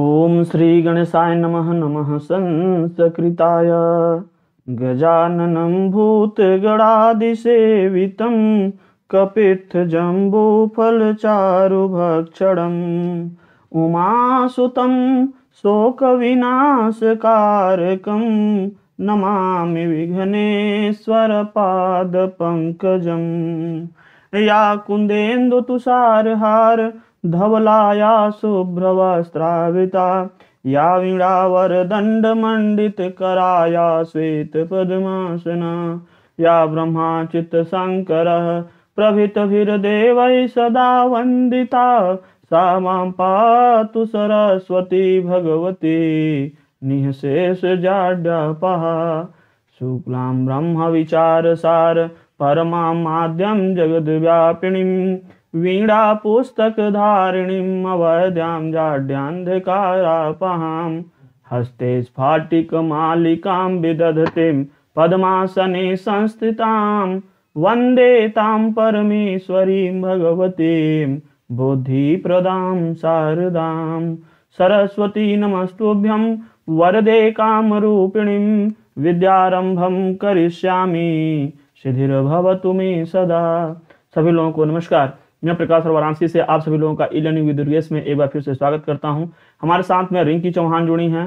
ॐ श्रीगणेशाय नमः नमः संसकृताय गजाननं भूतगणादिसेवितं कपित्थजम्बूफलचारुभक्षणम् उमासुतं शोकविनाशकारकं नमामि विघ्नेश्वरपादपङ्कजं या कुन्देन्दुतुषारहार धवलाया शुभ्रवस्त्राविता या श्वेत श्वेतपद्मासना या ब्रह्माचितशङ्करः प्रभृतभिर्देवैः सदा वन्दिता सा मां पातु सरस्वती भगवती निःशेषजाड्यपः शुक्लां ब्रह्मविचारसार परमां जगद जगद्व्यापिणीम् वीणापुस्तकधारिणीम् अवध्याम जाड्यान्धकारापहां हस्ते स्फाटिकमालिकां विदधतीं पद्मासने संस्थितां वन्दे तां भगवती बुद्धि बुद्धिप्रदां शारदां सरस्वती नमस्तुभ्यं वरदे कामरूपिणीं विद्यारम्भं करिष्यामि शिधिर भवतु मे सदा सभी लोगों को नमस्कार मैं प्रकाश और वाराणसी से आप सभी लोगों का ई लर्निंग विद दुर्गेश में एक बार फिर से स्वागत करता हूं हमारे साथ में रिंकी चौहान जुड़ी हैं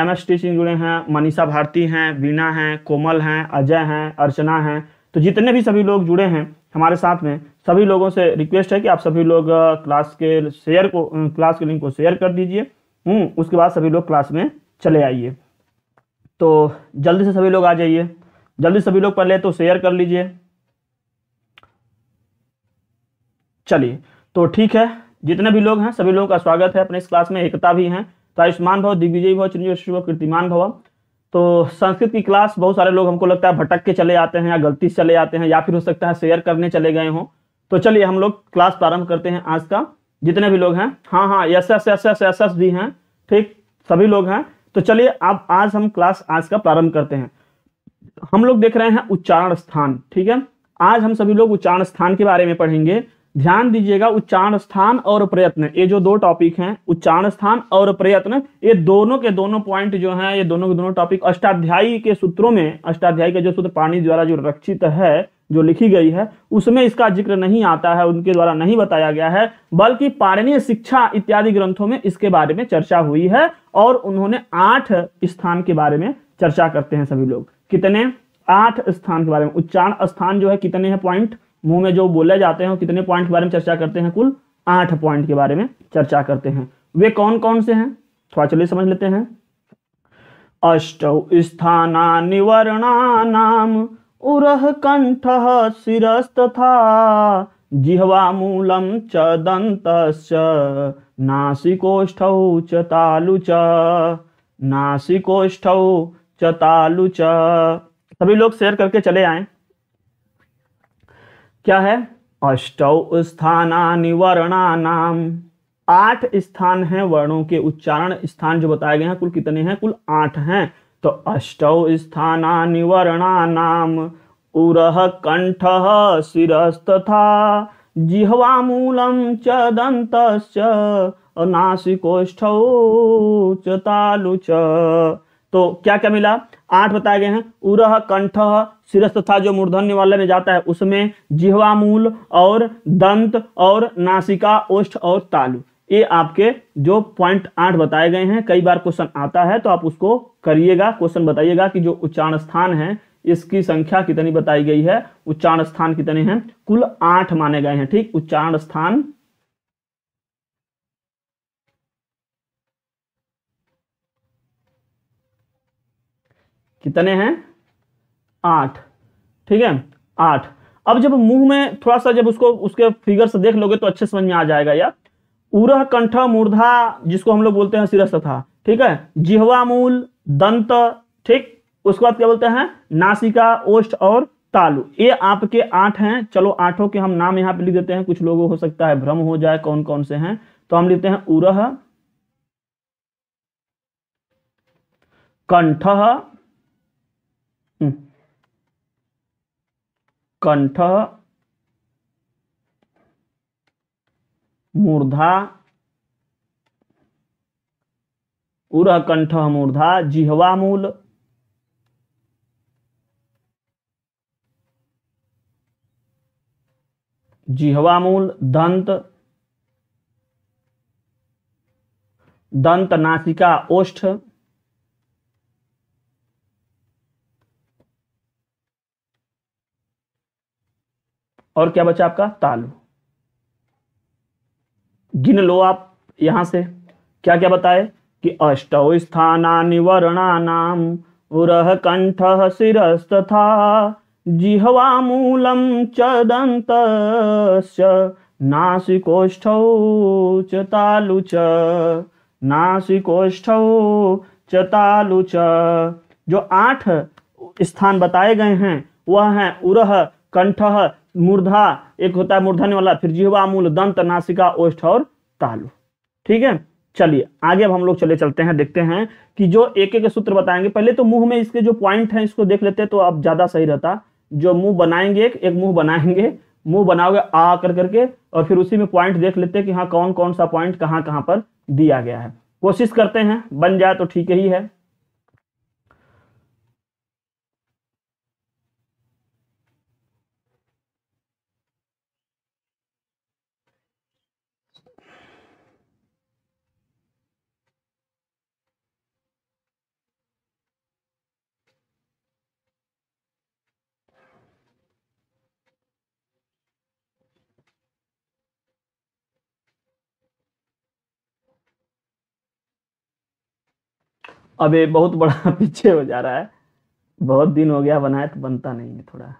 एम एस टी सिंह जुड़े हैं मनीषा भारती हैं वीणा हैं कोमल हैं अजय हैं अर्चना हैं तो जितने भी सभी लोग जुड़े हैं हमारे साथ में सभी लोगों से रिक्वेस्ट है कि आप सभी लोग क्लास के शेयर को क्लास के लिंक को शेयर कर दीजिए हम्म, उसके बाद सभी लोग क्लास में चले आइए तो जल्दी से सभी लोग आ जाइए जल्दी सभी लोग पहले तो शेयर कर लीजिए चलिए तो ठीक है जितने भी लोग हैं सभी लोगों का स्वागत है अपने इस क्लास में एकता भी हैं तो आयुष्मान भव दिग्विजय भव चिरंजीव कीर्तिमान भव तो संस्कृत की क्लास बहुत सारे लोग हमको लगता है भटक के चले आते हैं या गलती से चले आते हैं या फिर हो सकता है शेयर करने चले गए हों तो चलिए हम लोग क्लास प्रारंभ करते हैं आज का जितने भी लोग हैं हाँ हाँ yes S S S S S भी हैं ठीक सभी लोग हैं तो चलिए अब आज हम क्लास आज का प्रारंभ करते हैं हम लोग देख रहे हैं उच्चारण स्थान ठीक है आज हम सभी लोग उच्चारण स्थान के बारे में पढ़ेंगे ध्यान दीजिएगा उच्चारण स्थान और प्रयत्न ये जो दो टॉपिक हैं उच्चारण स्थान और प्रयत्न ये दोनों के दोनों पॉइंट जो हैं ये दोनों के दोनों टॉपिक अष्टाध्यायी के सूत्रों में अष्टाध्यायी का जो सूत्र पाणी द्वारा जो रक्षित है जो लिखी गई है उसमें इसका जिक्र नहीं आता है उनके द्वारा नहीं बताया गया है बल्कि पारणीय शिक्षा इत्यादि ग्रंथों में इसके बारे में चर्चा हुई है और उन्होंने आठ स्थान के बारे में चर्चा करते हैं सभी लोग कितने आठ स्थान के बारे में उच्चारण स्थान जो है कितने हैं पॉइंट मुंह में जो बोले जाते हैं कितने पॉइंट के बारे में चर्चा करते हैं कुल आठ पॉइंट के बारे में चर्चा करते हैं वे कौन कौन से हैं थोड़ा चलिए समझ लेते हैं अष्टौ नाम उरह कंठ शिरस्तथा जिहवा मूलम च दंत नासिकोष्ठ चतालु च नासिकोष्ठ चतालु च सभी लोग शेयर करके चले आए क्या है अष्टौ स्थानानि नाम आठ स्थान है वर्णों के उच्चारण स्थान जो बताए गए हैं कुल कितने हैं कुल आठ हैं तो अष्टौ स्थानानि नाम उरह कंठ जिहवा मूलम च दंत नासिकोष्ठ चालु च तो क्या क्या मिला आठ बताए गए हैं उरह कंठ शिरस तथा जो मूर्धन्य वाले में जाता है उसमें जिहवा मूल और दंत और नासिका ओष्ठ और तालु ये आपके जो पॉइंट आठ बताए गए हैं कई बार क्वेश्चन आता है तो आप उसको करिएगा क्वेश्चन बताइएगा कि जो उच्चारण स्थान है इसकी संख्या कितनी बताई गई है उच्चारण स्थान कितने हैं कुल आठ माने गए हैं ठीक उच्चारण स्थान कितने हैं आठ ठीक है आठ अब जब मुंह में थोड़ा सा जब उसको उसके फिगर से देख लोगे तो अच्छे समझ में आ जाएगा यार उरह कंठ मूर्धा जिसको हम लोग बोलते हैं सिरस था ठीक है जिहवा मूल दंत ठीक उसके बाद क्या बोलते हैं नासिका ओष्ठ और तालु ये आपके आठ हैं चलो आठों के हम नाम यहां पे लिख देते हैं कुछ लोगों हो सकता है भ्रम हो जाए कौन कौन से हैं तो हम लिखते हैं उरह कंठ हम्म। कंठ मूर्धा कंठ मूर्धा जिह्वामूल जिह्वामूल दंत दंत नासिका ओष्ठ और क्या बचा आपका तालु गिन लो आप यहां से क्या क्या बताए कि अष्टौ स्थानी नाम उरह कंठ शिस्तथा जिह्वामूलम जिहवा मूलम नासिकोष्ठौ च तालु च नासिकोष्ठ च च जो आठ स्थान बताए गए हैं वह हैं उरह कंठ मूर्धा एक होता है मूर्धन्य वाला फिर जिहवा मूल दंत नासिका ओष्ठ और तालु ठीक है चलिए आगे अब हम लोग चले चलते हैं देखते हैं कि जो एक एक सूत्र बताएंगे पहले तो मुंह में इसके जो पॉइंट हैं इसको देख लेते हैं तो अब ज्यादा सही रहता जो मुंह बनाएंगे एक एक मुंह बनाएंगे मुंह बनाओगे आ कर करके और फिर उसी में पॉइंट देख लेते हैं कि हाँ कौन कौन सा पॉइंट कहाँ कहाँ पर दिया गया है कोशिश करते हैं बन जाए तो ठीक ही है अब ये बहुत बड़ा पीछे हो जा रहा है बहुत दिन हो गया बनाए तो बनता नहीं है थोड़ा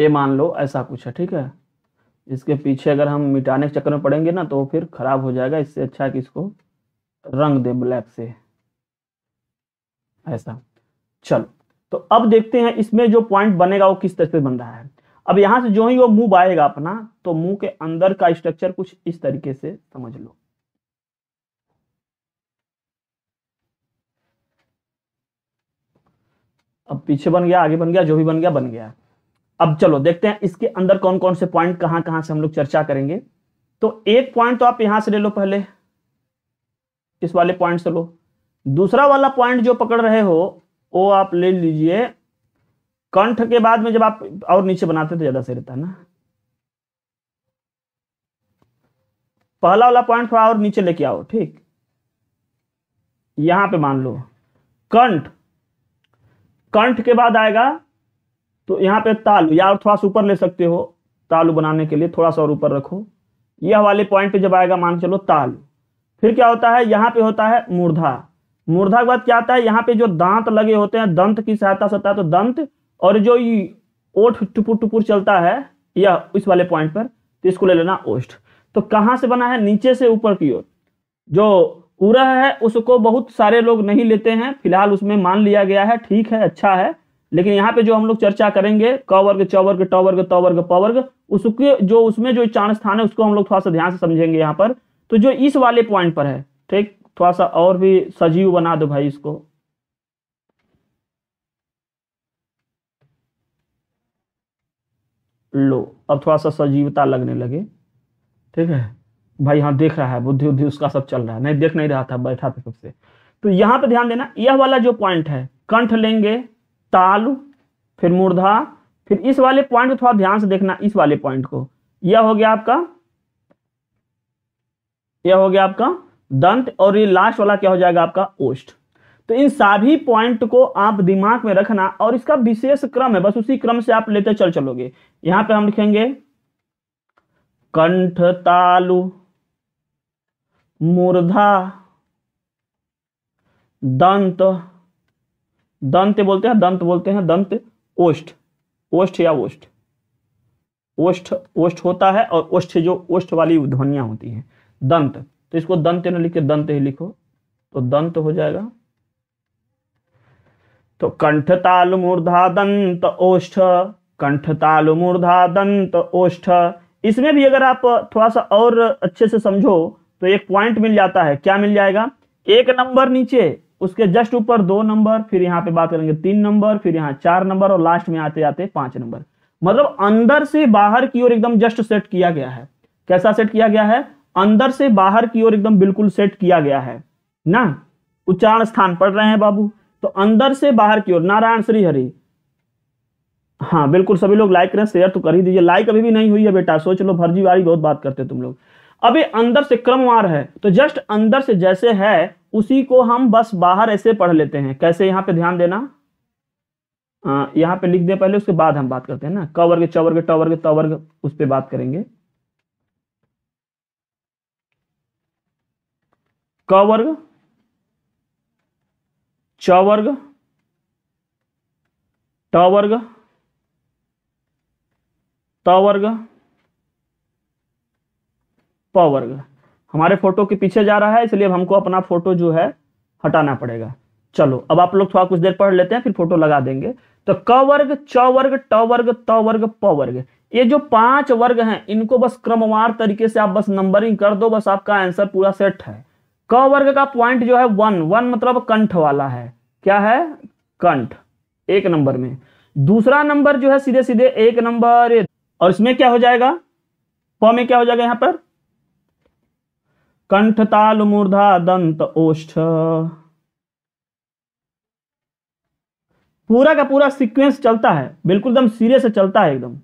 ये मान लो ऐसा कुछ है ठीक है इसके पीछे अगर हम मिटाने के चक्कर में पड़ेंगे ना तो फिर खराब हो जाएगा इससे अच्छा कि इसको रंग दे ब्लैक से ऐसा चलो तो अब देखते हैं इसमें जो पॉइंट बनेगा वो किस तरह से बन रहा है अब यहां से जो ही वो मुंह आएगा अपना तो मुंह के अंदर का स्ट्रक्चर कुछ इस तरीके से समझ लो अब पीछे बन गया आगे बन गया जो भी बन गया बन गया अब चलो देखते हैं इसके अंदर कौन कौन से पॉइंट कहां कहां से हम लोग चर्चा करेंगे तो एक पॉइंट तो आप यहां से ले लो पहले इस वाले पॉइंट से लो दूसरा वाला पॉइंट जो पकड़ रहे हो वो आप ले लीजिए कंठ के बाद में जब आप और नीचे बनाते तो ज्यादा सही रहता है ना पहला वाला पॉइंट थोड़ा और नीचे लेके आओ ठीक यहां पे मान लो कंठ कंठ के बाद आएगा तो यहां पे तालु या और थोड़ा सा ऊपर ले सकते हो तालु बनाने के लिए थोड़ा सा और ऊपर रखो यह वाले पॉइंट पे जब आएगा मान चलो तालु फिर क्या होता है यहां पे होता है मूर्धा मूर्धा के बाद क्या आता है यहाँ पे जो दांत लगे होते हैं दंत की सहायता से होता है तो दंत और जो ओठ टुपुर टुपुर चलता है या इस वाले पॉइंट पर तो इसको ले लेना ओष्ठ तो कहाँ से बना है नीचे से ऊपर की ओर जो उरह है उसको बहुत सारे लोग नहीं लेते हैं फिलहाल उसमें मान लिया गया है ठीक है अच्छा है लेकिन यहाँ पे जो हम लोग चर्चा करेंगे कवर्ग चौवर्ग टवर्ग तवर्ग पवर्ग उसके जो उसमें जो चाण स्थान है उसको हम लोग थोड़ा सा ध्यान से समझेंगे यहाँ पर तो जो इस वाले पॉइंट पर है ठीक थोड़ा सा और भी सजीव बना दो भाई इसको लो अब थोड़ा सा सजीवता लगने लगे ठीक है भाई हाँ देख रहा है बुद्धि बुद्धि उसका सब चल रहा है नहीं देख नहीं रहा था बैठा था सबसे तो यहां पे ध्यान देना यह वाला जो पॉइंट है कंठ लेंगे ताल फिर मूर्धा फिर इस वाले पॉइंट को थोड़ा ध्यान से देखना इस वाले पॉइंट को यह हो गया आपका यह हो गया आपका दंत और ये लास्ट वाला क्या हो जाएगा आपका ओष्ठ तो इन सभी पॉइंट को आप दिमाग में रखना और इसका विशेष क्रम है बस उसी क्रम से आप लेते चल चलोगे यहां पे हम लिखेंगे कंठ तालु मूर्धा दंत दंत बोलते हैं दंत बोलते हैं दंत ओष्ठ ओष्ठ या ओष्ठ ओष्ठ ओष्ठ होता है और ओष्ठ जो ओष्ठ वाली ध्वनिया होती है दंत तो इसको दंत न लिख के दंत ही लिखो तो दंत हो जाएगा तो कंठ तालु मूर्धा दंत ओष्ठ कंठ ताल मूर्धा दंत ओष्ठ इसमें भी अगर आप थोड़ा सा और अच्छे से समझो तो एक पॉइंट मिल जाता है क्या मिल जाएगा एक नंबर नीचे उसके जस्ट ऊपर दो नंबर फिर यहाँ पे बात करेंगे तीन नंबर फिर यहाँ चार नंबर और लास्ट में आते जाते पांच नंबर मतलब अंदर से बाहर की ओर एकदम जस्ट सेट किया गया है कैसा सेट किया गया है अंदर से बाहर की ओर एकदम बिल्कुल सेट किया गया है ना उच्चारण स्थान पढ़ रहे हैं बाबू तो अंदर से बाहर की ओर नारायण श्री हरि हाँ बिल्कुल सभी लोग लाइक करें शेयर तो कर ही दीजिए लाइक अभी भी नहीं हुई है बेटा सोच लो भर्जी वाली बहुत बात करते तुम लोग अभी अंदर से क्रमवार है तो जस्ट अंदर से जैसे है उसी को हम बस बाहर ऐसे पढ़ लेते हैं कैसे यहाँ पे ध्यान देना हाँ, यहाँ पे लिख दे पहले उसके बाद हम बात करते हैं ना कवर के च के उस पर बात करेंगे क वर्ग च वर्ग ट वर्ग त वर्ग प वर्ग हमारे फोटो के पीछे जा रहा है इसलिए हमको अपना फोटो जो है हटाना पड़ेगा चलो अब आप लोग थोड़ा कुछ देर पढ़ लेते हैं फिर फोटो लगा देंगे तो क वर्ग च वर्ग ट वर्ग त वर्ग प वर्ग ये जो पांच वर्ग हैं इनको बस क्रमवार तरीके से आप बस नंबरिंग कर दो बस आपका आंसर पूरा सेट है क वर्ग का पॉइंट जो है वन वन मतलब कंठ वाला है क्या है कंठ एक नंबर में दूसरा नंबर जो है सीधे सीधे एक नंबर और इसमें क्या हो जाएगा प में क्या हो जाएगा यहां पर कंठ ताल मूर्धा दंत ओष्ठ पूरा का पूरा सीक्वेंस चलता है बिल्कुल एकदम सिरे से चलता है एकदम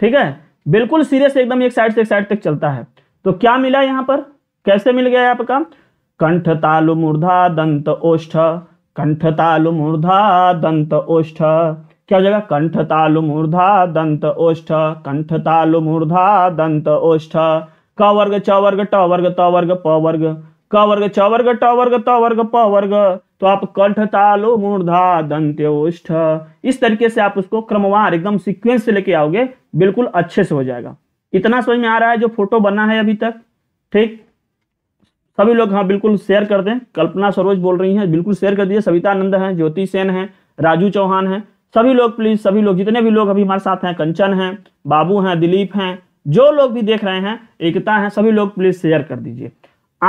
ठीक है बिल्कुल सीरियस से एकदम एक साइड से एक साइड तक चलता है तो क्या मिला यहाँ पर कैसे मिल गया आपका कंठ तालु मूर्धा दंत ओष्ठ कंठ तालु मूर्धा दंत ओष्ठ क्या हो जाएगा कंठ तालु मूर्धा दंत ओष्ठ कंठ तालु मूर्धा दंत ओष्ठ क वर्ग च वर्ग ट वर्ग त वर्ग प वर्ग क वर्ग च वर्ग ट वर्ग त वर्ग प वर्ग तो आप कंठ तालु मूर्धा दंत ओष्ठ इस तरीके से आप उसको क्रमवार एकदम सीक्वेंस से लेके आओगे बिल्कुल अच्छे से हो जाएगा इतना समझ में आ रहा है जो फोटो बना है अभी तक ठीक सभी लोग हाँ बिल्कुल शेयर कर दें कल्पना सरोज बोल रही हैं बिल्कुल शेयर कर दीजिए सविता आनंद हैं ज्योति सेन हैं राजू चौहान हैं सभी लोग प्लीज सभी लोग जितने भी लोग अभी हमारे साथ हैं कंचन हैं बाबू हैं दिलीप हैं जो लोग भी देख रहे हैं एकता हैं सभी लोग प्लीज शेयर कर दीजिए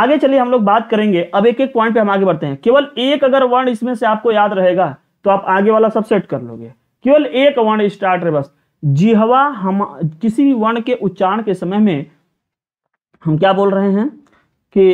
आगे चलिए हम लोग बात करेंगे अब एक एक पॉइंट पे हम आगे बढ़ते हैं केवल एक अगर वर्ण इसमें से आपको याद रहेगा तो आप आगे वाला सब सेट कर लोगे केवल एक वर्ण स्टार्ट है बस जिहवा हम किसी भी वर्ण के उच्चारण के समय में हम क्या बोल रहे हैं कि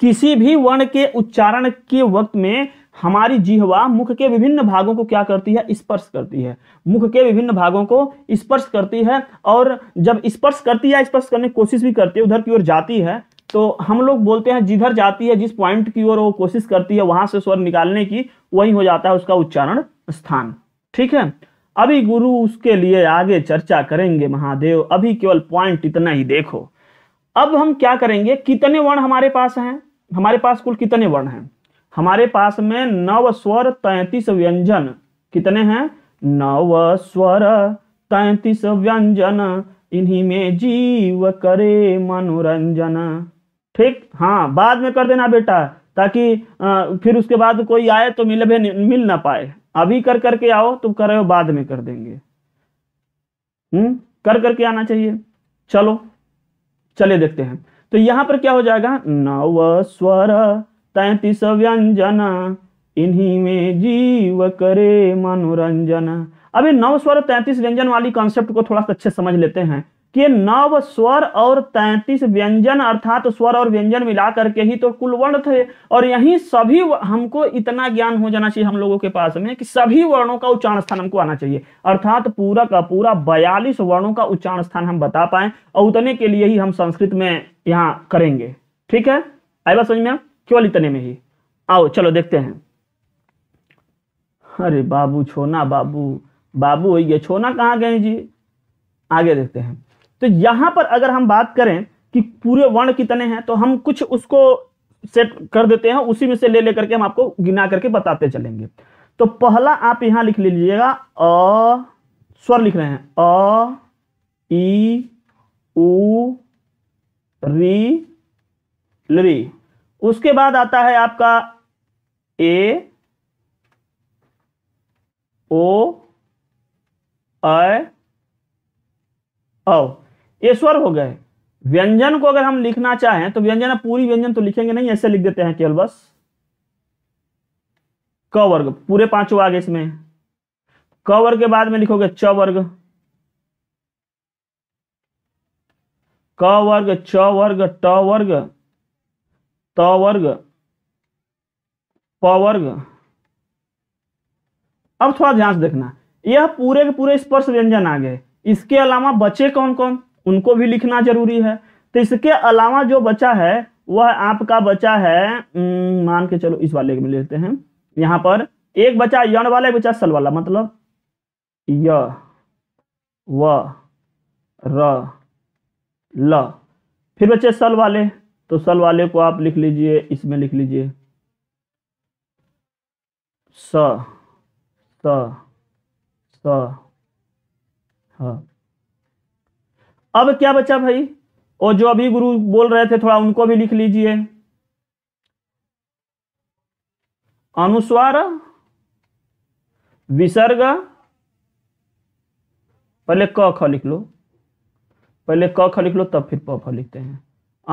किसी भी वर्ण के उच्चारण के वक्त में हमारी जिहवा मुख के विभिन्न भागों को क्या करती है स्पर्श करती है मुख के विभिन्न भागों को स्पर्श करती है और जब स्पर्श करती है स्पर्श करने की कोशिश भी करती है उधर की ओर जाती है तो हम लोग बोलते हैं जिधर जाती है जिस पॉइंट की ओर वो कोशिश करती है वहां से स्वर निकालने की वही हो जाता है उसका उच्चारण स्थान ठीक है अभी गुरु उसके लिए आगे चर्चा करेंगे महादेव अभी केवल पॉइंट इतना ही देखो अब हम क्या करेंगे कितने वर्ण हमारे पास हैं हमारे पास कुल कितने वर्ण हैं हमारे पास में नव स्वर तैतीस व्यंजन कितने हैं नव स्वर तैतीस व्यंजन इन्हीं में जीव करे मनोरंजन ठीक हाँ बाद में कर देना बेटा ताकि आ, फिर उसके बाद कोई आए तो मिल मिल ना पाए अभी कर करके आओ तुम कर रहे हो बाद में कर देंगे हम्म कर करके आना चाहिए चलो चले देखते हैं तो यहां पर क्या हो जाएगा नव स्वर तैतीस व्यंजन इन्हीं में जीव करे मनोरंजन अभी नव स्वर तैतीस व्यंजन वाली कॉन्सेप्ट को थोड़ा सा अच्छे समझ लेते हैं के नव स्वर और तैतीस व्यंजन अर्थात तो स्वर और व्यंजन मिला करके ही तो कुल वर्ण थे और यही सभी हमको इतना ज्ञान हो जाना चाहिए हम लोगों के पास में कि सभी वर्णों का उच्चारण स्थान हमको आना चाहिए अर्थात पूरा का पूरा बयालीस वर्णों का उच्चारण स्थान हम बता पाए और उतने के लिए ही हम संस्कृत में यहाँ करेंगे ठीक है आई बात समझ में केवल इतने में ही आओ चलो देखते हैं अरे बाबू छोना बाबू बाबू ये छोना कहाँ गए जी आगे देखते हैं तो यहां पर अगर हम बात करें कि पूरे वर्ण कितने हैं तो हम कुछ उसको सेट कर देते हैं उसी में से ले लेकर के हम आपको गिना करके बताते चलेंगे तो पहला आप यहां लिख लीजिएगा अ स्वर लिख रहे हैं अ ई उ री लरी उसके बाद आता है आपका ए ओ ओ ईश्वर स्वर हो गए व्यंजन को अगर हम लिखना चाहें तो व्यंजन पूरी व्यंजन तो लिखेंगे नहीं ऐसे लिख देते हैं केवल बस क वर्ग पूरे पांचों आगे इसमें क वर्ग के बाद में लिखोगे च वर्ग क वर्ग च वर्ग ट वर्ग त वर्ग प वर्ग अब थोड़ा ध्यान से देखना यह पूरे के पूरे स्पर्श व्यंजन आ गए इसके अलावा बचे कौन कौन उनको भी लिखना जरूरी है तो इसके अलावा जो बचा है वह आपका बचा है मान के चलो इस वाले में लेते हैं यहां पर एक बचा यण वाला बचा सल वाला मतलब य व र ल फिर बचे सल वाले तो सल वाले को आप लिख लीजिए इसमें लिख लीजिए स स स अब क्या बचा भाई और जो अभी गुरु बोल रहे थे थोड़ा उनको भी लिख लीजिए अनुस्वार विसर्ग पहले क ख लिख लो पहले क ख लिख लो तब फिर प ख लिखते हैं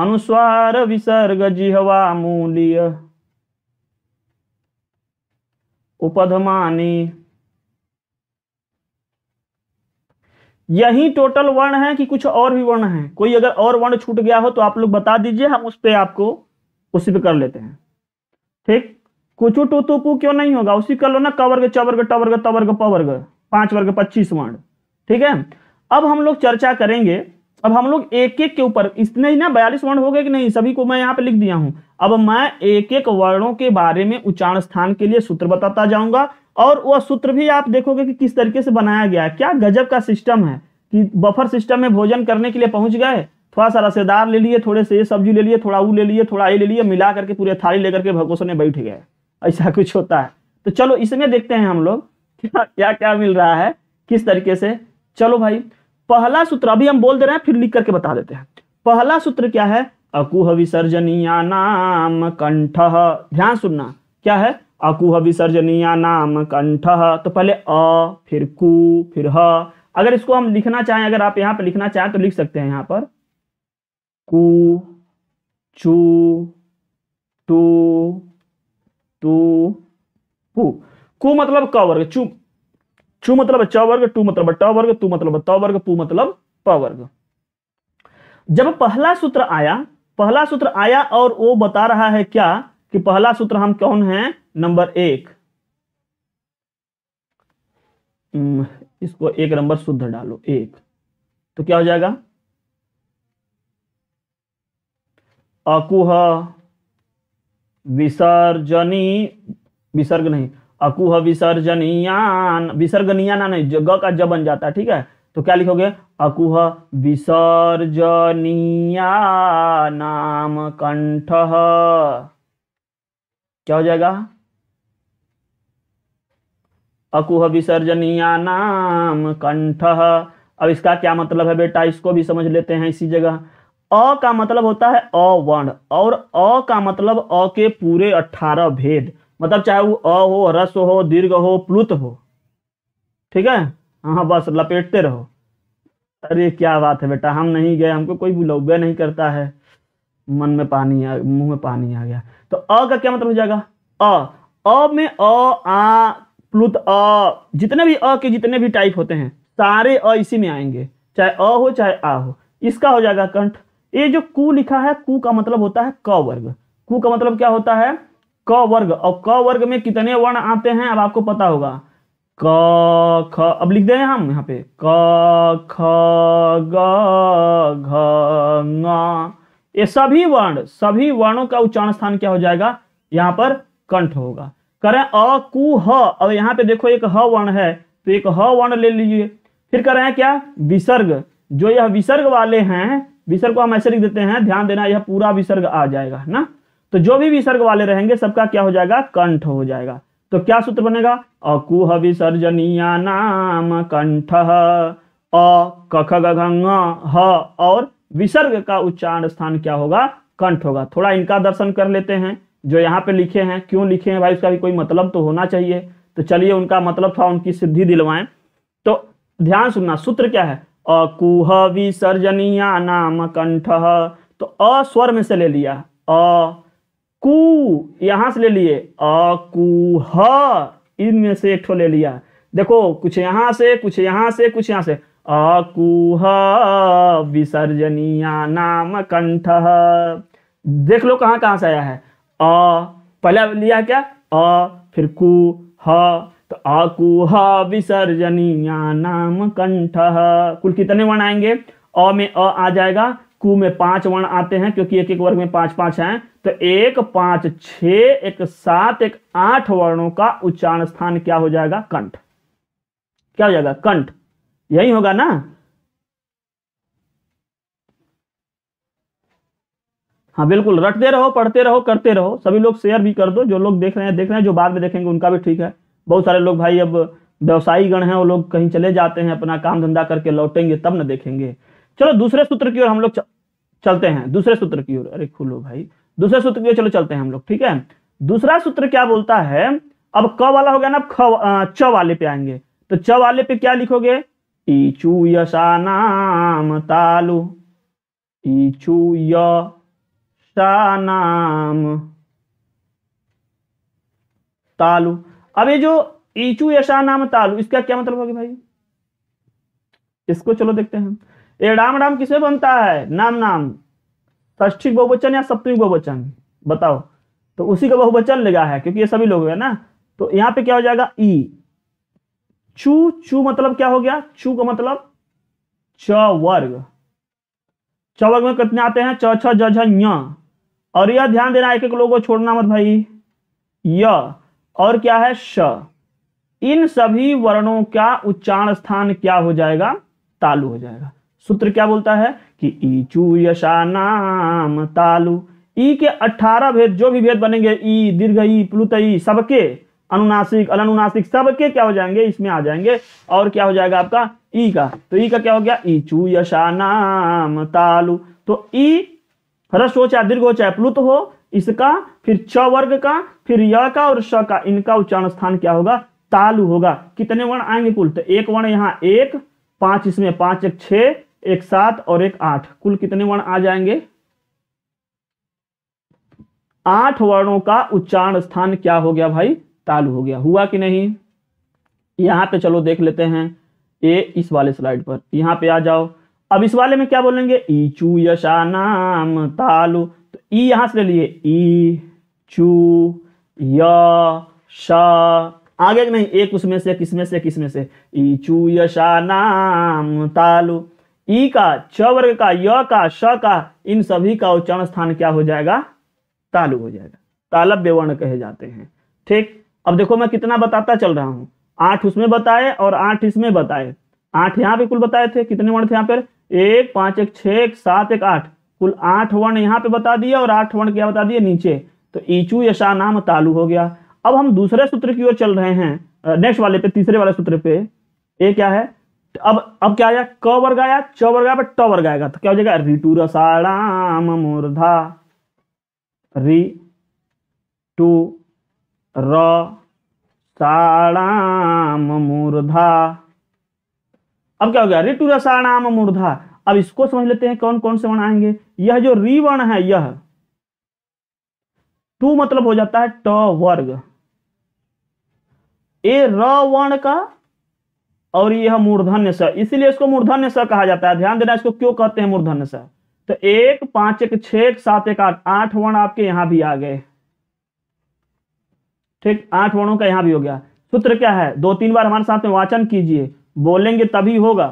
अनुस्वार विसर्ग जिहवा मूल्य उपधमानी यही टोटल वर्ण है कि कुछ और भी वर्ण है कोई अगर और वर्ण छूट गया हो तो आप लोग बता दीजिए हम उस पर आपको उसी पे कर लेते हैं ठीक कुछ टू तुपू क्यों नहीं होगा उसी कर लो ना कवर्ग चवर्ग टवर्ग तवर्ग पवर्ग पांच वर्ग पच्चीस वर्ण ठीक है अब हम लोग चर्चा करेंगे अब हम लोग एक एक के ऊपर इतने ही ना बयालीस वर्ण हो गए कि नहीं सभी को मैं यहाँ पे लिख दिया हूं अब मैं एक एक वर्णों के बारे में उच्चारण स्थान के लिए सूत्र बताता जाऊंगा और वह सूत्र भी आप देखोगे कि किस तरीके से बनाया गया है क्या गजब का सिस्टम है कि बफर सिस्टम में भोजन करने के लिए पहुंच गए थोड़ा सा रसेदार ले लिए थोड़े से ये सब्जी ले लिए थोड़ा वो ले लिए थोड़ा ये ले लिए मिला करके पूरे थाली लेकर के भगोसों ने बैठ गए ऐसा कुछ होता है तो चलो इसमें देखते हैं हम लोग क्या हाँ, क्या क्या मिल रहा है किस तरीके से चलो भाई पहला सूत्र अभी हम बोल दे रहे हैं फिर लिख करके बता देते हैं पहला सूत्र क्या है अकुह विसर्जनिया नाम कंठ ध्यान सुनना क्या है अकुह विसर्जनीया नाम कंठ तो पहले अ फिर कु फिर ह अगर इसको हम लिखना चाहें अगर आप यहाँ पर लिखना चाहें तो लिख सकते हैं यहाँ पर कु चू तू तू कु कु मतलब क वर्ग चू चू मतलब च वर्ग टू मतलब ट वर्ग तू मतलब त वर्ग पू मतलब प वर्ग जब पहला सूत्र आया पहला सूत्र आया और वो बता रहा है क्या कि पहला सूत्र हम कौन हैं नंबर एक इसको एक नंबर शुद्ध डालो एक तो क्या हो जाएगा अकुह विसर्जनी विसर्ग नहीं अकुह विसर्जनियान ना नहीं जगह का जब बन जाता है ठीक है तो क्या लिखोगे अकुह विसर्जनिया नाम कंठ क्या हो जाएगा अकुह विसर्जनिया नाम कंठ अब इसका क्या मतलब है बेटा इसको भी समझ लेते हैं इसी जगह अ का मतलब होता है अ वर्ण और अ का मतलब अ के पूरे अठारह भेद मतलब चाहे वो अ हो रस हो दीर्घ हो प्लुत हो ठीक है हाँ बस लपेटते रहो अरे क्या बात है बेटा हम नहीं गए हमको कोई बुलौगा नहीं करता है मन में पानी आ मुंह में पानी आ गया तो अ का क्या मतलब हो जाएगा अ अ में अ आ प्लुत अ जितने भी अ के जितने भी टाइप होते हैं सारे अ इसी में आएंगे चाहे अ हो चाहे आ हो इसका हो जाएगा कंठ ये जो कु लिखा है कु का मतलब होता है क वर्ग कु का मतलब क्या होता है क वर्ग और क वर्ग में कितने वर्ण आते हैं अब आपको पता होगा क ख अब लिख दें हम यहाँ पे क ख ग घ ये सभी वर्ण सभी वर्णों का उच्चारण स्थान क्या हो जाएगा यहाँ पर कंठ होगा करें अ कु ह अब यहाँ पे देखो एक ह वर्ण है तो एक ह वर्ण ले लीजिए फिर कर रहे हैं क्या विसर्ग जो यह विसर्ग वाले हैं विसर्ग को हम ऐसे लिख देते हैं ध्यान देना यह पूरा विसर्ग आ जाएगा है ना तो जो भी विसर्ग वाले रहेंगे सबका क्या हो जाएगा कंठ हो जाएगा तो क्या सूत्र बनेगा अकुह विसर्जनीया नाम कंठ अ कख गंग ह और विसर्ग का उच्चारण स्थान क्या होगा कंठ होगा थोड़ा इनका दर्शन कर लेते हैं जो यहाँ पे लिखे हैं क्यों लिखे हैं भाई उसका भी कोई मतलब तो होना चाहिए तो चलिए उनका मतलब था उनकी सिद्धि दिलवाएं तो ध्यान सुनना सूत्र क्या है अकुह विसर्जनिया नाम कंठ तो अस्वर में से ले लिया अ कु यहां से ले लिए अकुह इनमें से एक ठो ले लिया देखो कुछ यहां से कुछ यहां से कुछ यहां से अकुह विसर्जनिया नाम कंठ देख लो कहां कहां से आया है अ पहला लिया क्या अ फिर कु ह तो अकुह विसर्जनिया नाम कंठ कुल कितने वर्ण आएंगे अ में अ आ जाएगा कु में पांच वर्ण आते हैं क्योंकि एक एक वर्ग में पांच पांच हैं तो एक पांच छ एक सात एक आठ वर्णों का उच्चारण स्थान क्या हो जाएगा कंठ क्या हो जाएगा कंठ यही होगा ना हाँ बिल्कुल रटते रहो पढ़ते रहो करते रहो सभी लोग शेयर भी कर दो जो लोग देख रहे हैं देख रहे हैं जो बाद में देखेंगे उनका भी ठीक है बहुत सारे लोग भाई अब व्यवसायी गण हैं वो लोग कहीं चले जाते हैं अपना काम धंधा करके लौटेंगे तब ना देखेंगे चलो दूसरे सूत्र की ओर हम लोग चलते हैं दूसरे सूत्र की ओर अरे खुलो भाई दूसरे सूत्र की ओर चलो चलते हैं हम लोग ठीक है दूसरा सूत्र क्या बोलता है अब क वाला हो गया ना ख च वाले पे आएंगे तो च वाले पे क्या लिखोगे ईचू नाम तालु ईचू य सा नाम तालु अब ये जो ईचू यशा नाम तालु इसका क्या मतलब होगा भाई इसको चलो देखते हैं ये राम राम किसमें बनता है नाम नाम ष्ठी बहुवचन या सप्तमी बहुवचन बताओ तो उसी का बहुवचन लगा है क्योंकि ये सभी लोग है ना तो यहां पे क्या हो जाएगा ई चू चू मतलब क्या हो गया चू का मतलब च वर्ग च वर्ग में कितने आते हैं च छ ज झ और यह ध्यान देना एक एक लोगों को छोड़ना मत भाई य और क्या है श इन सभी वर्णों का उच्चारण स्थान क्या हो जाएगा तालु हो जाएगा सूत्र क्या बोलता है कि ईचू यशा नाम तालु ई के 18 भेद जो भी भेद बनेंगे ई दीर्घ ई प्लुत ई सबके अनुनासिक अनुनासिक सबके क्या हो जाएंगे इसमें आ जाएंगे और क्या हो जाएगा आपका ई का तो ई का क्या हो गया ईचू यशा नाम तालु तो ई ह्रस्व हो चाहे दीर्घ हो चाहे प्लुत हो इसका फिर च वर्ग का फिर य का और स का इनका उच्चारण स्थान क्या होगा तालु होगा कितने वर्ण आएंगे कुल तो एक वर्ण यहाँ एक पांच इसमें पांच एक छ एक सात और एक आठ कुल कितने वर्ण आ जाएंगे आठ वर्णों का उच्चारण स्थान क्या हो गया भाई तालु हो गया हुआ कि नहीं यहां पे चलो देख लेते हैं ए इस वाले स्लाइड पर यहां पे आ जाओ अब इस वाले में क्या बोलेंगे ईचू यशा नाम तालु तो ई यहां से ले लिए ई चू य आगे नहीं एक उसमें से किसमें से किसमें से ईचू यशा नाम तालु ई का च वर्ग का य का श का इन सभी का उच्चारण स्थान क्या हो जाएगा तालु हो जाएगा तालब्य वर्ण कहे जाते हैं ठीक अब देखो मैं कितना बताता चल रहा हूं आठ उसमें बताए और आठ इसमें बताए आठ यहां पे कुल बताए थे कितने वर्ण थे यहां पर एक पांच एक छः एक सात एक आठ कुल आठ वर्ण यहाँ पे बता दिया और आठ वर्ण क्या बता दिए नीचे तो ईचू यशा नाम तालु हो गया अब हम दूसरे सूत्र की ओर चल रहे हैं नेक्स्ट वाले पे तीसरे वाले सूत्र पे ये क्या है अब अब क्या आया क वर्ग आया च वर्ग आया ट वर्ग आएगा तो क्या हो जाएगा रिटू रसाणाम मूर्धा रि टू र मूर्धा अब क्या हो गया ऋतु रसाणाम मूर्धा अब इसको समझ लेते हैं कौन कौन से वर्ण आएंगे यह जो रिवर्ण है यह टू मतलब हो जाता है ट वर्ग ए र वर्ण का और यह मूर्धन्य स इसीलिए इसको मूर्धन्य स कहा जाता है ध्यान देना इसको क्यों कहते हैं मूर्धन्य स तो एक पांच एक छ एक सात एक आठ आठ वर्ण आपके यहां भी आ गए ठीक आठ वर्णों का यहां भी हो गया सूत्र क्या है दो तीन बार हमारे साथ में वाचन कीजिए बोलेंगे तभी होगा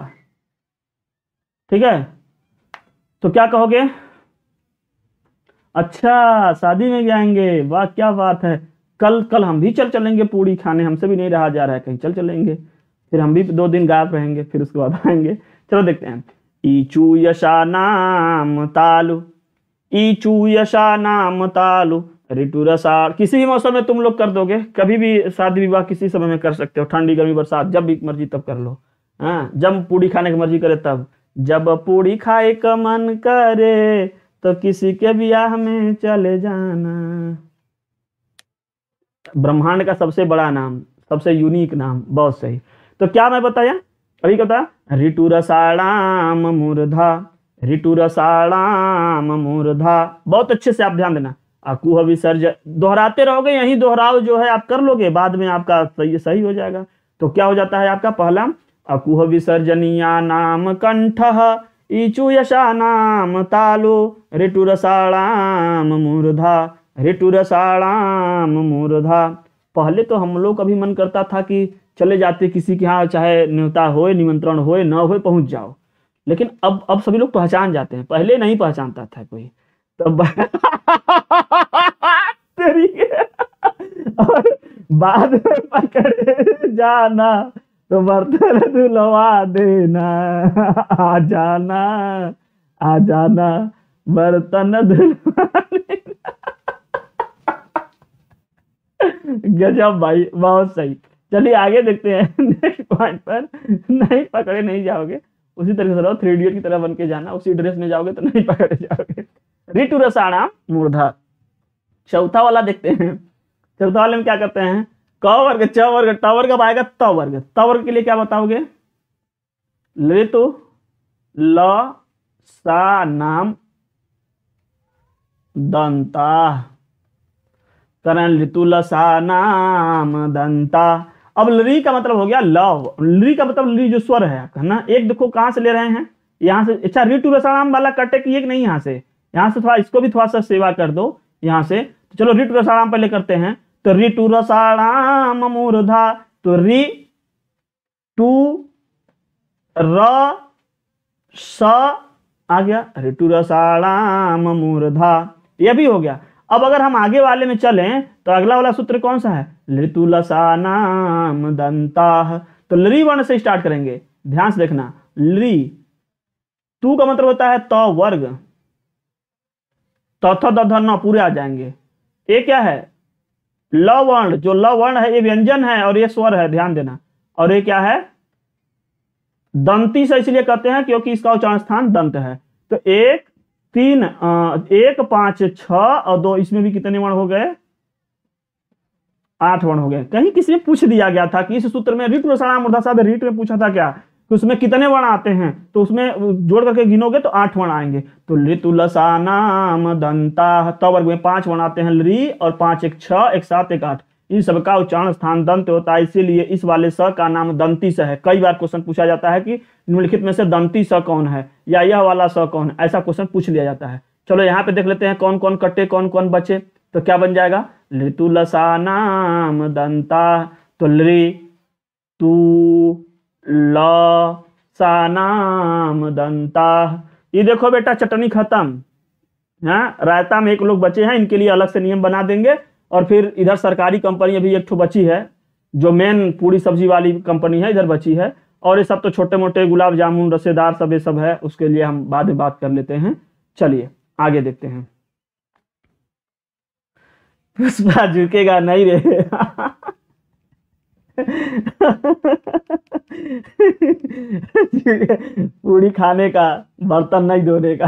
ठीक है तो क्या कहोगे अच्छा शादी में जाएंगे वाह क्या बात है कल कल हम भी चल चलेंगे पूड़ी खाने हमसे भी नहीं रहा जा रहा है कहीं चल चलेंगे फिर हम भी दो दिन गायब रहेंगे फिर उसके बाद आएंगे चलो देखते हैं ईचू यशा नाम तालु ईचू यशा नाम तालु रिटूरस आर किसी भी मौसम में तुम लोग कर दोगे कभी भी शादी विवाह किसी समय में कर सकते हो ठंडी गर्मी बरसात जब भी मर्जी तब कर लो हाँ जब पूड़ी खाने की मर्जी करे तब जब पूड़ी खाए का मन करे तो किसी के ब्याह में चले जाना ब्रह्मांड का सबसे बड़ा नाम सबसे यूनिक नाम बहुत सही तो क्या मैं बताया अभी कहता ऋतु रसाड़ाम मूर्धा ऋतु रसाड़ाम मूर्धा बहुत अच्छे से आप ध्यान देना आकुह विसर्ज दोहराते रहोगे यही दोहराव जो है आप कर लोगे बाद में आपका सही सही हो जाएगा तो क्या हो जाता है आपका पहला अकुह विसर्जनिया नाम कंठ ईचु यशा नाम तालो ऋटुरसाणाम मूर्धा ऋटुरसाणाम मूर्धा पहले तो हम लोग अभी मन करता था कि चले जाते किसी के यहाँ चाहे न्योता होए निमंत्रण होए न होए पहुंच जाओ लेकिन अब अब सभी लोग पहचान जाते हैं पहले नहीं पहचानता था कोई तो तेरी और बाद में पकड़े जाना तो बर्तन धुलवा देना आ जाना आ जाना बर्तन धुलवा गजब भाई बहुत सही चलिए आगे देखते हैं नेक्स्ट पॉइंट पर नहीं पकड़े नहीं जाओगे उसी तरह से रहो थ्री इडियट की तरह बन के जाना उसी ड्रेस में जाओगे तो नहीं पकड़े जाओगे रसाणाम मूर्धा चौथा वाला देखते हैं चौथा वाले में क्या करते हैं क वर्ग च वर्ग ट वर्ग अब आएगा त वर्ग त वर्ग के लिए क्या बताओगे ऋतु ल सा नाम दंता करण ऋतु सा नाम दंता अब लरी का मतलब हो गया लव लरी का मतलब लरी जो स्वर है ना एक देखो कहां से ले रहे हैं यहां से अच्छा ऋतु रसानाम वाला कटे की एक नहीं यहां से यहाँ से थोड़ा इसको भी थोड़ा सा सेवा कर दो यहाँ से तो चलो रिट रसाराम पहले करते हैं तो रिटू रसाराम मूर्धा तो रि टू र स आ गया रिटू रसाराम मूर्धा यह भी हो गया अब अगर हम आगे वाले में चलें तो अगला वाला सूत्र कौन सा है लसा लसानाम दंता तो लरी वर्ण से स्टार्ट करेंगे ध्यान से देखना लरी तू का मतलब होता है त वर्ग तथ तथा न पूरे आ जाएंगे ये क्या है ल वर्ण जो ल वर्ण है ये व्यंजन है और ये स्वर है ध्यान देना और ये क्या है दंती से इसलिए कहते हैं क्योंकि इसका उच्चारण स्थान दंत है तो एक तीन एक पांच छ और दो इसमें भी कितने वर्ण हो गए आठ वर्ण हो गए कहीं किसी में पूछ दिया गया था कि इस सूत्र में रिट में रीट में पूछा था क्या कि उसमें कितने वर्ण आते हैं तो उसमें जोड़ करके गिनोगे तो आठ वर्ण आएंगे तो ऋतु लसा नाम दंता तवर्ग में पांच वर्ण आते हैं लरी और पांच एक छ एक सात एक आठ इन सबका उच्चारण स्थान दंत होता है इसीलिए इस वाले स का नाम दंती स है कई बार क्वेश्चन पूछा जाता है कि निम्नलिखित में से दंती स कौन है या यह वाला स कौन है ऐसा क्वेश्चन पूछ लिया जाता है चलो यहाँ पे देख लेते हैं कौन कौन कटे कौन कौन बचे तो क्या बन जाएगा लितु लसा नाम दंता तो लि तू ल दंता ये देखो बेटा चटनी खत्म है हाँ, रायता में एक लोग बचे हैं इनके लिए अलग से नियम बना देंगे और फिर इधर सरकारी कंपनी अभी एक ठो बची है जो मेन पूरी सब्जी वाली कंपनी है इधर बची है और ये सब तो छोटे मोटे गुलाब जामुन रसेदार सब ये सब है उसके लिए हम बाद में बात कर लेते हैं चलिए आगे देखते हैं पुष्पा झुकेगा नहीं रे पूरी खाने का बर्तन नहीं धोने का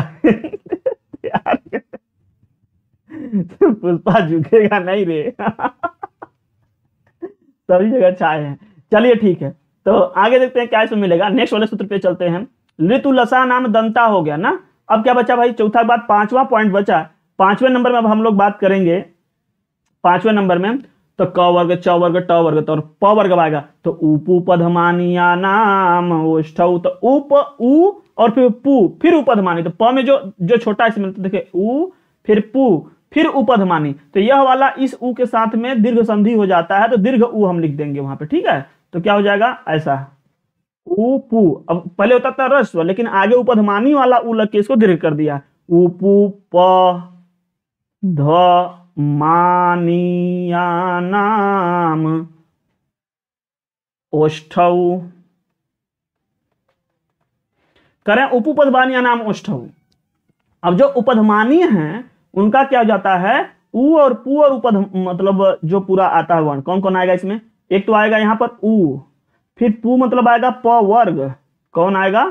पुष्पा झुकेगा नहीं रे सभी जगह छाए हैं चलिए ठीक है तो आगे देखते हैं क्या इसमें मिलेगा नेक्स्ट वाले सूत्र पे चलते हैं ऋतु लसा नाम दंता हो गया ना अब क्या बचा भाई चौथा बात पांचवा पॉइंट बचा पांचवें नंबर में अब हम लोग बात करेंगे पांचवें नंबर में तो क वर्ग च वर्ग ट वर्ग तो प वर्ग आएगा तो उपपधमानिया नाम तो उप उ और फिर पु फिर उपधमानी तो प में जो जो छोटा इसमें तो देखे उ फिर पु फिर उपधमानी तो यह वाला इस उ के साथ में दीर्घ संधि हो जाता है तो दीर्घ उ हम लिख देंगे वहां पे ठीक है तो क्या हो जाएगा ऐसा उपू अब पहले होता था रस्व लेकिन आगे उपधमानी वाला उ लग के इसको दीर्घ कर दिया उपू प ध नाम ओष्ठ करें उपपद बानिया नाम ओष्ठ अब जो उपधमानी है उनका क्या हो जाता है ऊ और पू और उपध मतलब जो पूरा आता है वर्ण कौन कौन आएगा इसमें एक तो आएगा यहां पर ऊ फिर पू मतलब आएगा प वर्ग कौन आएगा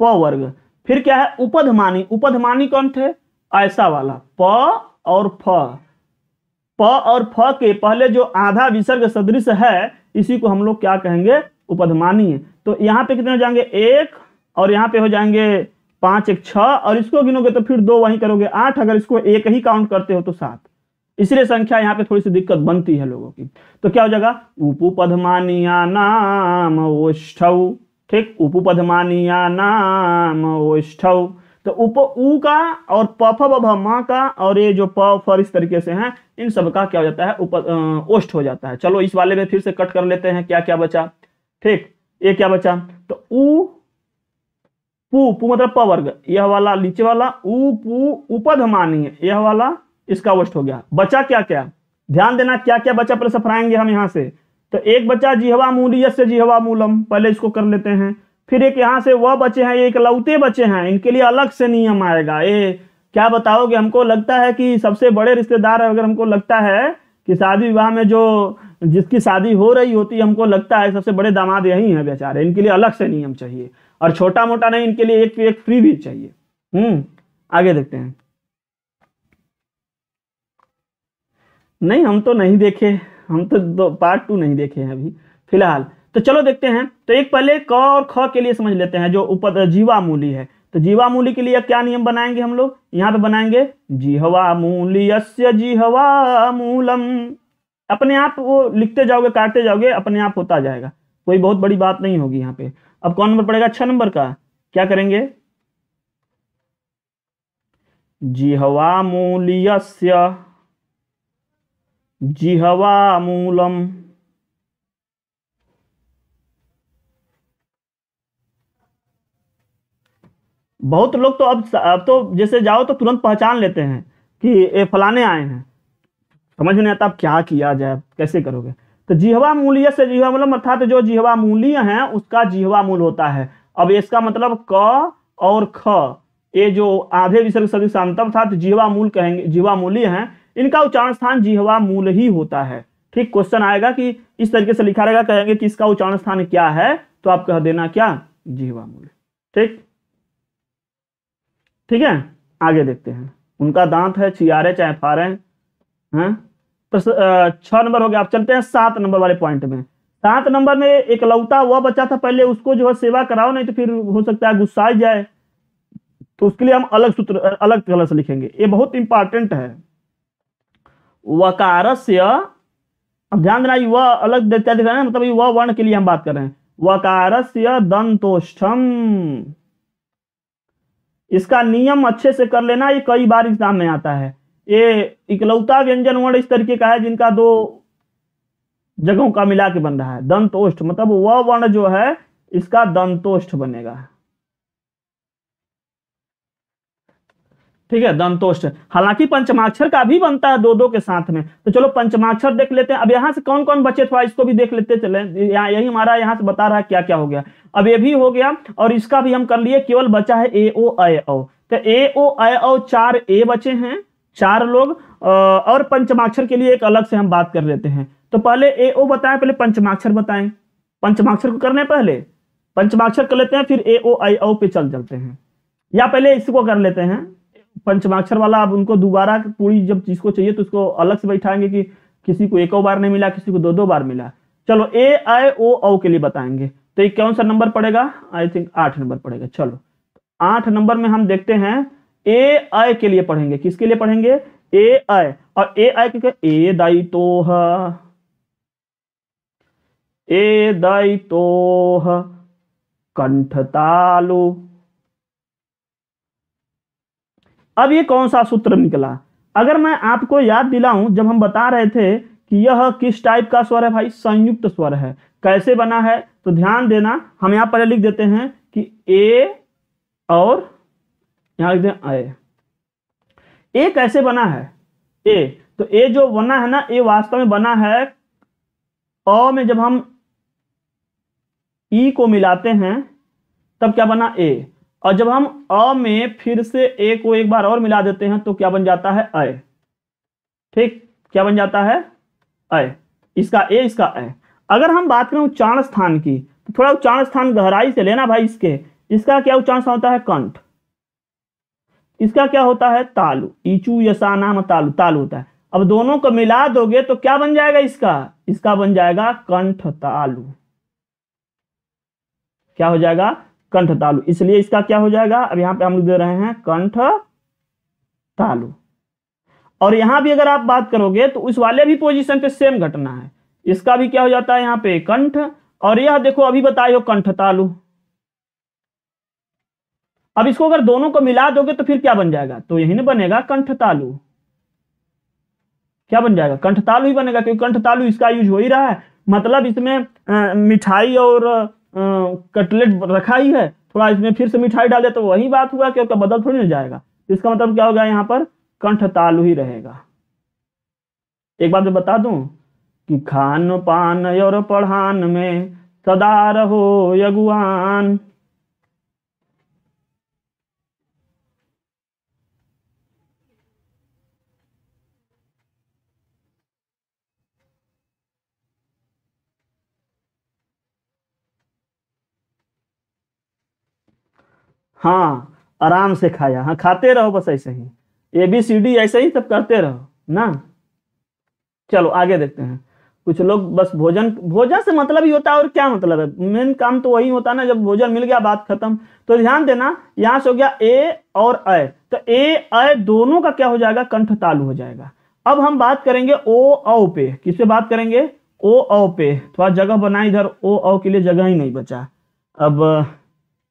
प वर्ग फिर क्या है उपधमानी उपधमानी कौन थे ऐसा वाला प और फ प और फ के पहले जो आधा विसर्ग सदृश है इसी को हम लोग क्या कहेंगे उपधमानी तो यहाँ पे कितने हो जाएंगे एक और यहाँ पे हो जाएंगे पांच एक छ और इसको गिनोगे तो फिर दो वहीं करोगे आठ अगर इसको एक ही काउंट करते हो तो सात इसलिए संख्या यहाँ पे थोड़ी सी दिक्कत बनती है लोगों की तो क्या हो जाएगा उपुपधमानिया नाम ठीक उपुपधमानिया नाम ओष्ठ तो उप ऊ का और पफ मा का और ये जो प फर इस तरीके से हैं इन सब का क्या हो जाता है ओष्ट हो जाता है चलो इस वाले में फिर से कट कर लेते हैं क्या क्या बचा ठीक ये क्या बचा तो ऊ पू पू मतलब प वर्ग यह वाला नीचे वाला ऊ पू उपध मानी यह वाला इसका ओष्ट हो गया बचा क्या क्या ध्यान देना क्या क्या बचा पर सफराएंगे हम यहां से तो एक बच्चा जिहवा मूल से जिहवा मूलम पहले इसको कर लेते हैं फिर एक यहाँ से वह बचे हैं ये इकलौते बचे हैं इनके लिए अलग से नियम आएगा ये क्या बताओगे हमको लगता है कि सबसे बड़े रिश्तेदार अगर हमको लगता है कि शादी विवाह में जो जिसकी शादी हो रही होती है हमको लगता है सबसे बड़े दामाद यही हैं बेचारे इनके लिए अलग से नियम चाहिए और छोटा मोटा नहीं इनके लिए एक एक फ्री भी चाहिए हम्म आगे देखते हैं नहीं हम तो नहीं देखे हम तो पार्ट तो टू नहीं देखे हैं अभी फिलहाल तो चलो देखते हैं तो एक पहले क और ख के लिए समझ लेते हैं जो उपद जीवामूली है तो जीवामूली के लिए क्या नियम बनाएंगे हम लोग यहाँ पे बनाएंगे जीहवा मूलम अपने आप वो लिखते जाओगे काटते जाओगे अपने आप होता जाएगा कोई बहुत बड़ी बात नहीं होगी यहाँ पे अब कौन नंबर पड़ेगा छह नंबर का क्या करेंगे जिहवामूल्य मूलम बहुत लोग तो अब अब तो जैसे जाओ तो तुरंत पहचान लेते हैं कि ये फलाने आए हैं समझ में नहीं आता अब क्या किया जाए कैसे करोगे तो जिहवा मूल्य से जिहवा मतलब अर्थात जो जिहवा मूल्य है उसका जिहवा मूल होता है अब इसका मतलब क और ख ये जो आधे विसर्ग सदी शांतम था तो जीवा मूल कहेंगे जीवा मूल्य है इनका उच्चारण स्थान जीवा मूल ही होता है ठीक क्वेश्चन आएगा कि इस तरीके से लिखा रहेगा कहेंगे कि इसका उच्चारण स्थान क्या है तो आप कह देना क्या जीवा मूल ठीक ठीक है आगे देखते हैं उनका दांत है छियारे चाहे फारे हैं तो नंबर हो गया आप चलते हैं सात नंबर वाले पॉइंट में सात नंबर में एक लौता वह बच्चा था पहले उसको जो है सेवा कराओ नहीं तो फिर हो सकता है गुस्सा जाए तो उसके लिए हम अलग सूत्र अलग कलर से लिखेंगे ये बहुत इंपॉर्टेंट है वकारस्य अब ध्यान देना वह अलग देता दिखा मतलब वह वर्ण के लिए हम बात कर रहे हैं वकारस्य दंतोष्ठम इसका नियम अच्छे से कर लेना ये कई बार एग्जाम में आता है ये इकलौता व्यंजन वर्ण इस तरीके का है जिनका दो जगहों का मिला के बन रहा है दंतोष्ठ मतलब वह वर्ण जो है इसका दंतोष्ठ बनेगा ठीक है दंतोष्ठ हालांकि पंचमाक्षर का भी बनता है दो दो के साथ में तो चलो पंचमाक्षर देख लेते हैं अब यहां से कौन कौन बचे थोड़ा इसको भी देख लेते चले यहाँ यही हमारा यहाँ से बता रहा है क्या क्या हो गया अब ये भी हो गया और इसका भी हम कर लिए केवल बचा है ए ओ ए तो ए ओ ए चार ए बचे हैं चार लोग और पंचमाक्षर के लिए एक अलग से हम बात कर लेते हैं तो पहले ए ओ बताएं पहले पंचमाक्षर बताएं पंचमाक्षर को करने पहले पंचमाक्षर कर लेते हैं फिर ए ओ आई ओ पे चल चलते हैं या पहले इसको कर लेते हैं पंचमाक्षर वाला अब उनको दोबारा पूरी जब जिसको चाहिए तो उसको अलग से बैठाएंगे कि किसी को एक बार नहीं मिला किसी को दो दो बार मिला चलो ए आई ओ औ के लिए बताएंगे तो ये कौन सा नंबर पड़ेगा आई थिंक आठ नंबर पड़ेगा चलो आठ नंबर में हम देखते हैं ए आई के लिए पढ़ेंगे किसके लिए पढ़ेंगे ए आई और ए आय के ए दाई तो ए दाई तो तालु अब ये कौन सा सूत्र निकला अगर मैं आपको याद दिलाऊं जब हम बता रहे थे कि यह किस टाइप का स्वर है भाई संयुक्त स्वर है कैसे बना है तो ध्यान देना हम यहां पर लिख देते हैं कि ए और यहां लिख दें ए ए कैसे बना है ए तो ए जो बना है ना ए वास्तव में बना है अ में जब हम ई e को मिलाते हैं तब क्या बना ए और जब हम अ में फिर से ए को एक बार और मिला देते हैं तो क्या बन जाता है अ ठीक क्या बन जाता है अ इसका ए इसका ए अगर हम बात करें उच्चारण स्थान की तो थोड़ा उच्चारण स्थान गहराई से लेना भाई इसके इसका क्या उच्चारण स्थान होता है कंठ इसका क्या होता है तालु ईचू यसा नाम तालु तालु होता है अब दोनों को मिला दोगे तो क्या बन जाएगा इसका इसका बन जाएगा कंठ तालु क्या हो जाएगा कंठ तालु इसलिए इसका क्या हो जाएगा अब यहां पे हम दे रहे हैं कंठ तालु और यहां भी अगर आप बात करोगे तो उस वाले भी पोजीशन पे सेम घटना है इसका भी क्या हो जाता है यहाँ पे कंठ और यह देखो अभी बताए हो कंठ तालु अब इसको अगर दोनों को मिला दोगे तो फिर क्या बन जाएगा तो यही ना बनेगा कंठ तालु क्या बन जाएगा कंठ तालु ही बनेगा क्योंकि कंठ तालु इसका यूज हो ही रहा है मतलब इसमें आ, मिठाई और कटलेट रखा ही है थोड़ा इसमें फिर से मिठाई डाले तो वही बात हुआ कि उसका बदल थोड़ी ना जाएगा इसका मतलब क्या होगा यहाँ पर कंठ तालु ही रहेगा एक बात मैं बता दूं कि खान पान और पढ़ान में सदा रहो यगुआन हाँ आराम से खाया हाँ खाते रहो बस ऐसे ही ए बी सी डी ऐसे ही सब करते रहो ना चलो आगे देखते हैं कुछ लोग बस भोजन भोजन से मतलब ही होता है और क्या मतलब है मेन काम तो वही होता है ना जब भोजन मिल गया बात खत्म तो ध्यान देना यहां से हो गया ए और अ तो ए अ दोनों का क्या हो जाएगा कंठ तालु हो जाएगा अब हम बात करेंगे ओ औ पे किससे बात करेंगे ओ औ पे थोड़ा जगह बना इधर ओ औ के लिए जगह ही नहीं बचा अब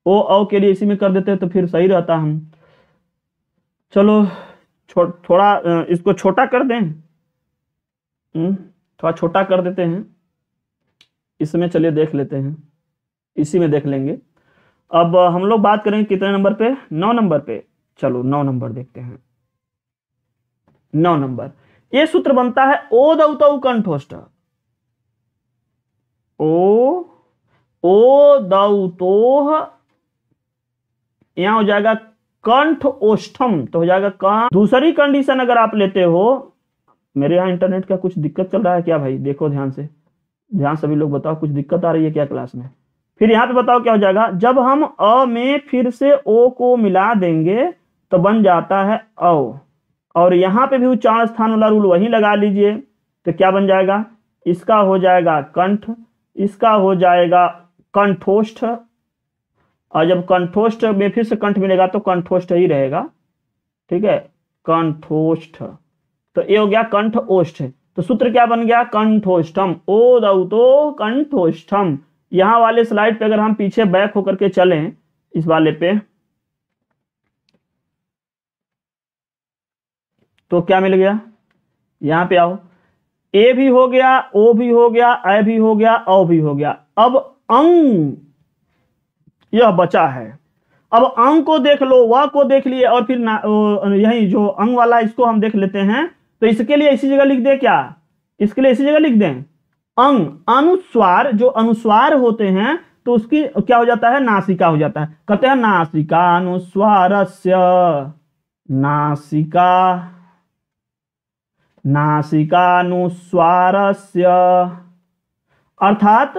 ओ औ के लिए इसी में कर देते तो फिर सही रहता हम चलो छो, थोड़ा इसको छोटा कर दें हुँ? हम्म। थोड़ा छोटा कर देते हैं इसमें चलिए देख लेते हैं इसी में देख लेंगे अब हम लोग बात करेंगे कितने नंबर पे नौ नंबर पे चलो नौ नंबर देखते हैं नौ नंबर ये सूत्र बनता है ओ दौत कंठोष्ठ ओ ओ दौतोह यहां हो जाएगा कंठ ओष्ठम तो हो जाएगा कंठ दूसरी कंडीशन अगर आप लेते हो मेरे यहाँ इंटरनेट का कुछ दिक्कत चल रहा है क्या भाई देखो ध्यान से ध्यान सभी लोग बताओ कुछ दिक्कत आ रही है क्या क्लास में फिर यहाँ पे बताओ क्या हो जाएगा जब हम अ में फिर से ओ को मिला देंगे तो बन जाता है औ और यहाँ पे भी उच्चारण स्थान वाला रूल वही लगा लीजिए तो क्या बन जाएगा इसका हो जाएगा कंठ इसका हो जाएगा कंठोष्ठ और जब कंठोष्ठ में फिर से कंठ मिलेगा तो कंठोष्ठ ही रहेगा ठीक है कंठोष्ठ तो ये हो गया कंठ ओष्ठ तो सूत्र क्या बन गया कंठोष्ठम ओ दौतो कंठोष्ठम यहां वाले स्लाइड पे अगर हम पीछे बैक होकर के चले इस वाले पे तो क्या मिल गया यहां पे आओ ए भी हो गया ओ भी हो गया ए भी हो गया औ भी हो गया अब अंग यह बचा है अब अंग को देख लो व को देख लिए और फिर यही जो अंग वाला इसको हम देख लेते हैं तो इसके लिए इसी जगह लिख दें क्या इसके लिए इसी जगह लिख दें अंग अनुस्वार जो अनुस्वार होते हैं तो उसकी क्या हो जाता है नासिका हो जाता है कहते हैं नासिका अनुस्वार नासिका नासिका अनुस्वार अर्थात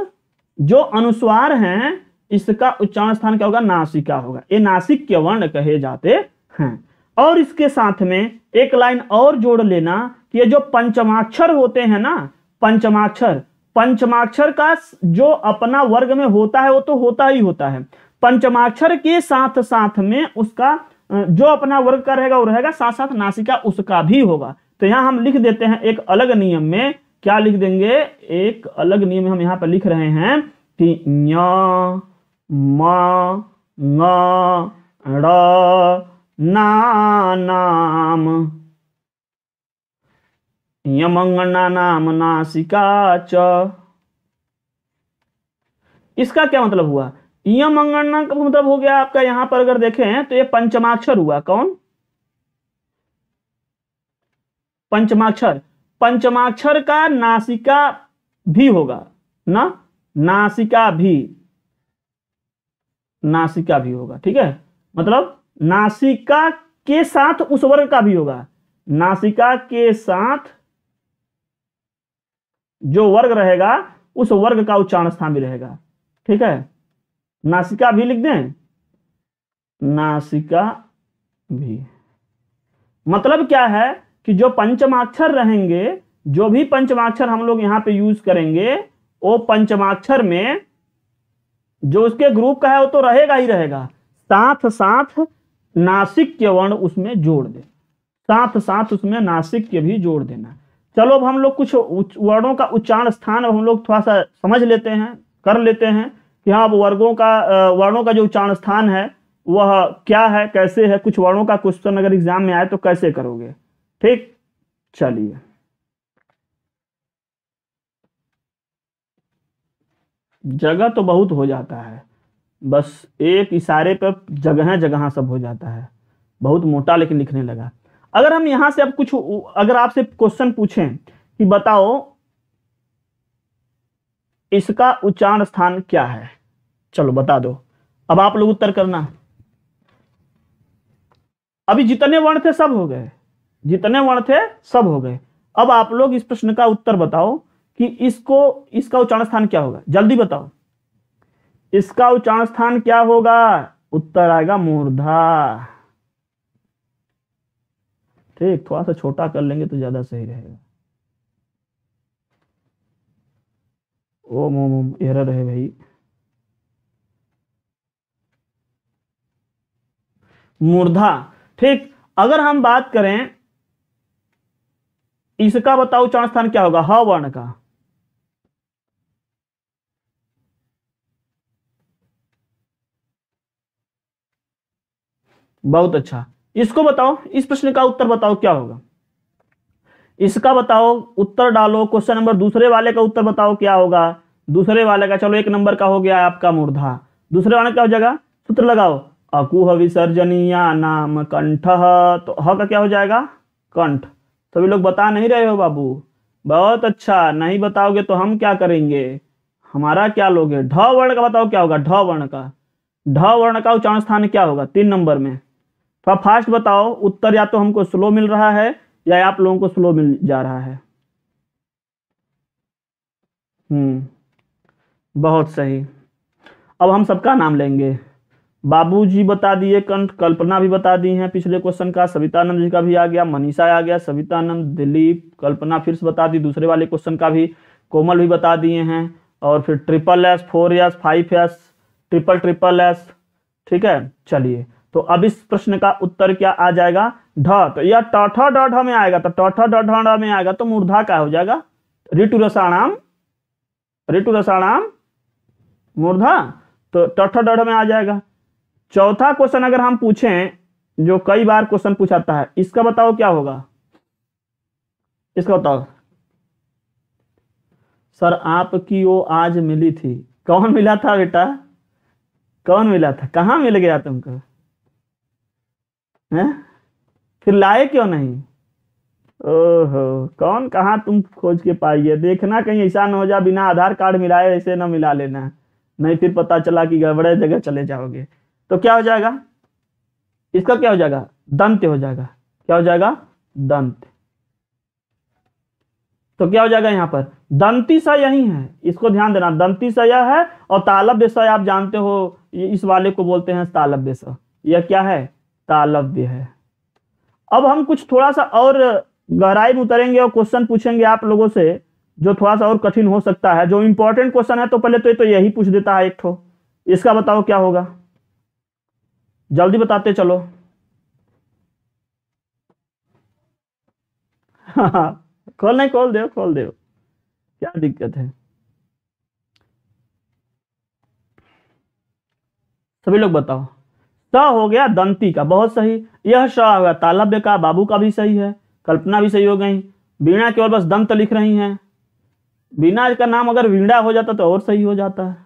जो अनुस्वार हैं इसका उच्चारण स्थान क्या होगा नासिका होगा ये नासिक के वर्ण कहे जाते हैं और इसके साथ में एक लाइन और जोड़ लेना कि ये जो पंचमाक्षर होते हैं ना पंचमाक्षर पंचमाक्षर का जो अपना वर्ग में होता है वो तो होता ही होता है पंचमाक्षर के साथ साथ में उसका जो अपना वर्ग का रहेगा वो रहेगा साथ साथ नासिका उसका भी होगा तो यहां हम लिख देते हैं एक अलग नियम में क्या लिख देंगे एक अलग नियम हम यहाँ पर लिख रहे हैं कि न्या, ना नाम यमंगना नाम नासिका च इसका क्या मतलब हुआ यम अंगणना का मतलब हो गया आपका यहां पर अगर देखें तो ये पंचमाक्षर हुआ कौन पंचमाक्षर पंचमाक्षर का नासिका भी होगा ना नासिका भी नासिका भी होगा ठीक है मतलब नासिका के साथ उस वर्ग का भी होगा नासिका के साथ जो वर्ग रहेगा उस वर्ग का उच्चारण स्थान भी रहेगा ठीक है नासिका भी लिख दें नासिका भी मतलब क्या है कि जो पंचमाक्षर रहेंगे जो भी पंचमाक्षर हम लोग यहां पे यूज करेंगे वो पंचमाक्षर में जो उसके ग्रुप का है वो तो रहेगा ही रहेगा साथ साथ नासिक के वर्ण उसमें जोड़ दे साथ साथ उसमें नासिक के भी जोड़ देना चलो अब हम लोग कुछ वर्णों का उच्चारण स्थान अब हम लोग थोड़ा सा समझ लेते हैं कर लेते हैं कि हाँ अब वर्गों का वर्णों का जो उच्चारण स्थान है वह क्या है कैसे है कुछ वर्णों का क्वेश्चन अगर एग्जाम में आए तो कैसे करोगे ठीक चलिए जगह तो बहुत हो जाता है बस एक इशारे पर जगह जगह सब हो जाता है बहुत मोटा लेकिन लिखने लगा अगर हम यहां से अब कुछ अगर आपसे क्वेश्चन पूछें कि बताओ इसका उच्चारण स्थान क्या है चलो बता दो अब आप लोग उत्तर करना अभी जितने वर्ण थे सब हो गए जितने वर्ण थे सब हो गए अब आप लोग इस प्रश्न का उत्तर बताओ कि इसको इसका उच्चारण स्थान क्या होगा जल्दी बताओ इसका उच्चारण स्थान क्या होगा उत्तर आएगा मूर्धा ठीक थोड़ा सा छोटा कर लेंगे तो ज्यादा सही रहेगा ओम ओम ओम एरर है भाई मूर्धा ठीक अगर हम बात करें इसका बताओ उच्चारण स्थान क्या होगा ह वर्ण का बहुत अच्छा इसको बताओ इस प्रश्न का उत्तर बताओ क्या होगा इसका बताओ उत्तर डालो क्वेश्चन नंबर दूसरे वाले का उत्तर बताओ क्या होगा दूसरे वाले का चलो एक नंबर का हो गया आपका मूर्धा दूसरे वाले का हो जाएगा सूत्र लगाओ अकुह विसर्जनीया नाम कंठ तो ह का क्या हो जाएगा कंठ सभी लोग बता नहीं रहे हो बाबू बहुत अच्छा नहीं बताओगे तो हम क्या करेंगे हमारा क्या लोगे ढ वर्ण का बताओ क्या होगा ढ वर्ण का ढ वर्ण का उच्चारण स्थान क्या होगा तीन नंबर में थोड़ा तो फास्ट बताओ उत्तर या तो हमको स्लो मिल रहा है या आप लोगों को स्लो मिल जा रहा है हम्म बहुत सही अब हम सबका नाम लेंगे बाबू जी बता दिए कंठ कल्पना भी बता दी है पिछले क्वेश्चन का सवितानंद जी का भी आ गया मनीषा आ गया सवितानंद दिलीप कल्पना फिर से बता दी दूसरे वाले क्वेश्चन का भी कोमल भी बता दिए हैं और फिर triple S four S five S triple triple S ठीक है चलिए तो अब इस प्रश्न का उत्तर क्या आ जाएगा ढ तो यह टठ डढ में आएगा तो टठ डढ में आएगा तो मूर्धा का हो जाएगा ऋतु रसाणाम ऋतु रसाणाम मूर्धा तो टठ डढ़ में आ जाएगा चौथा क्वेश्चन अगर हम पूछें जो कई बार क्वेश्चन पूछाता है इसका बताओ क्या होगा इसका बताओ सर आपकी वो आज मिली थी कौन मिला था बेटा कौन मिला था कहाँ मिल गया तुमको हैं फिर लाए क्यों नहीं ओहो कौन कहाँ तुम खोज के पाई है देखना कहीं ऐसा ना हो जा बिना आधार कार्ड मिलाए ऐसे ना मिला लेना नहीं फिर पता चला कि गड़बड़े जगह चले जाओगे तो क्या हो जाएगा इसका क्या हो जाएगा दंत हो जाएगा क्या हो जाएगा दंत तो क्या हो जाएगा यहाँ पर दंती सा यही है इसको ध्यान देना दंती सा यह है और तालब्य स आप जानते हो इस वाले को बोलते हैं तालब्य स यह क्या है तालव्य है अब हम कुछ थोड़ा सा और गहराई में उतरेंगे और क्वेश्चन पूछेंगे आप लोगों से जो थोड़ा सा और कठिन हो सकता है जो इंपॉर्टेंट क्वेश्चन है तो पहले तो, तो यही पूछ देता है एक ठो इसका बताओ क्या होगा जल्दी बताते चलो खोल नहीं खोल दे खोल दे क्या दिक्कत है सभी लोग बताओ स हो गया दंती का बहुत सही यह स हो गया तालव्य का बाबू का भी सही है कल्पना भी सही हो गई वीणा केवल बस दंत लिख रही हैं बीणा का नाम अगर वीणा हो जाता तो और सही हो जाता है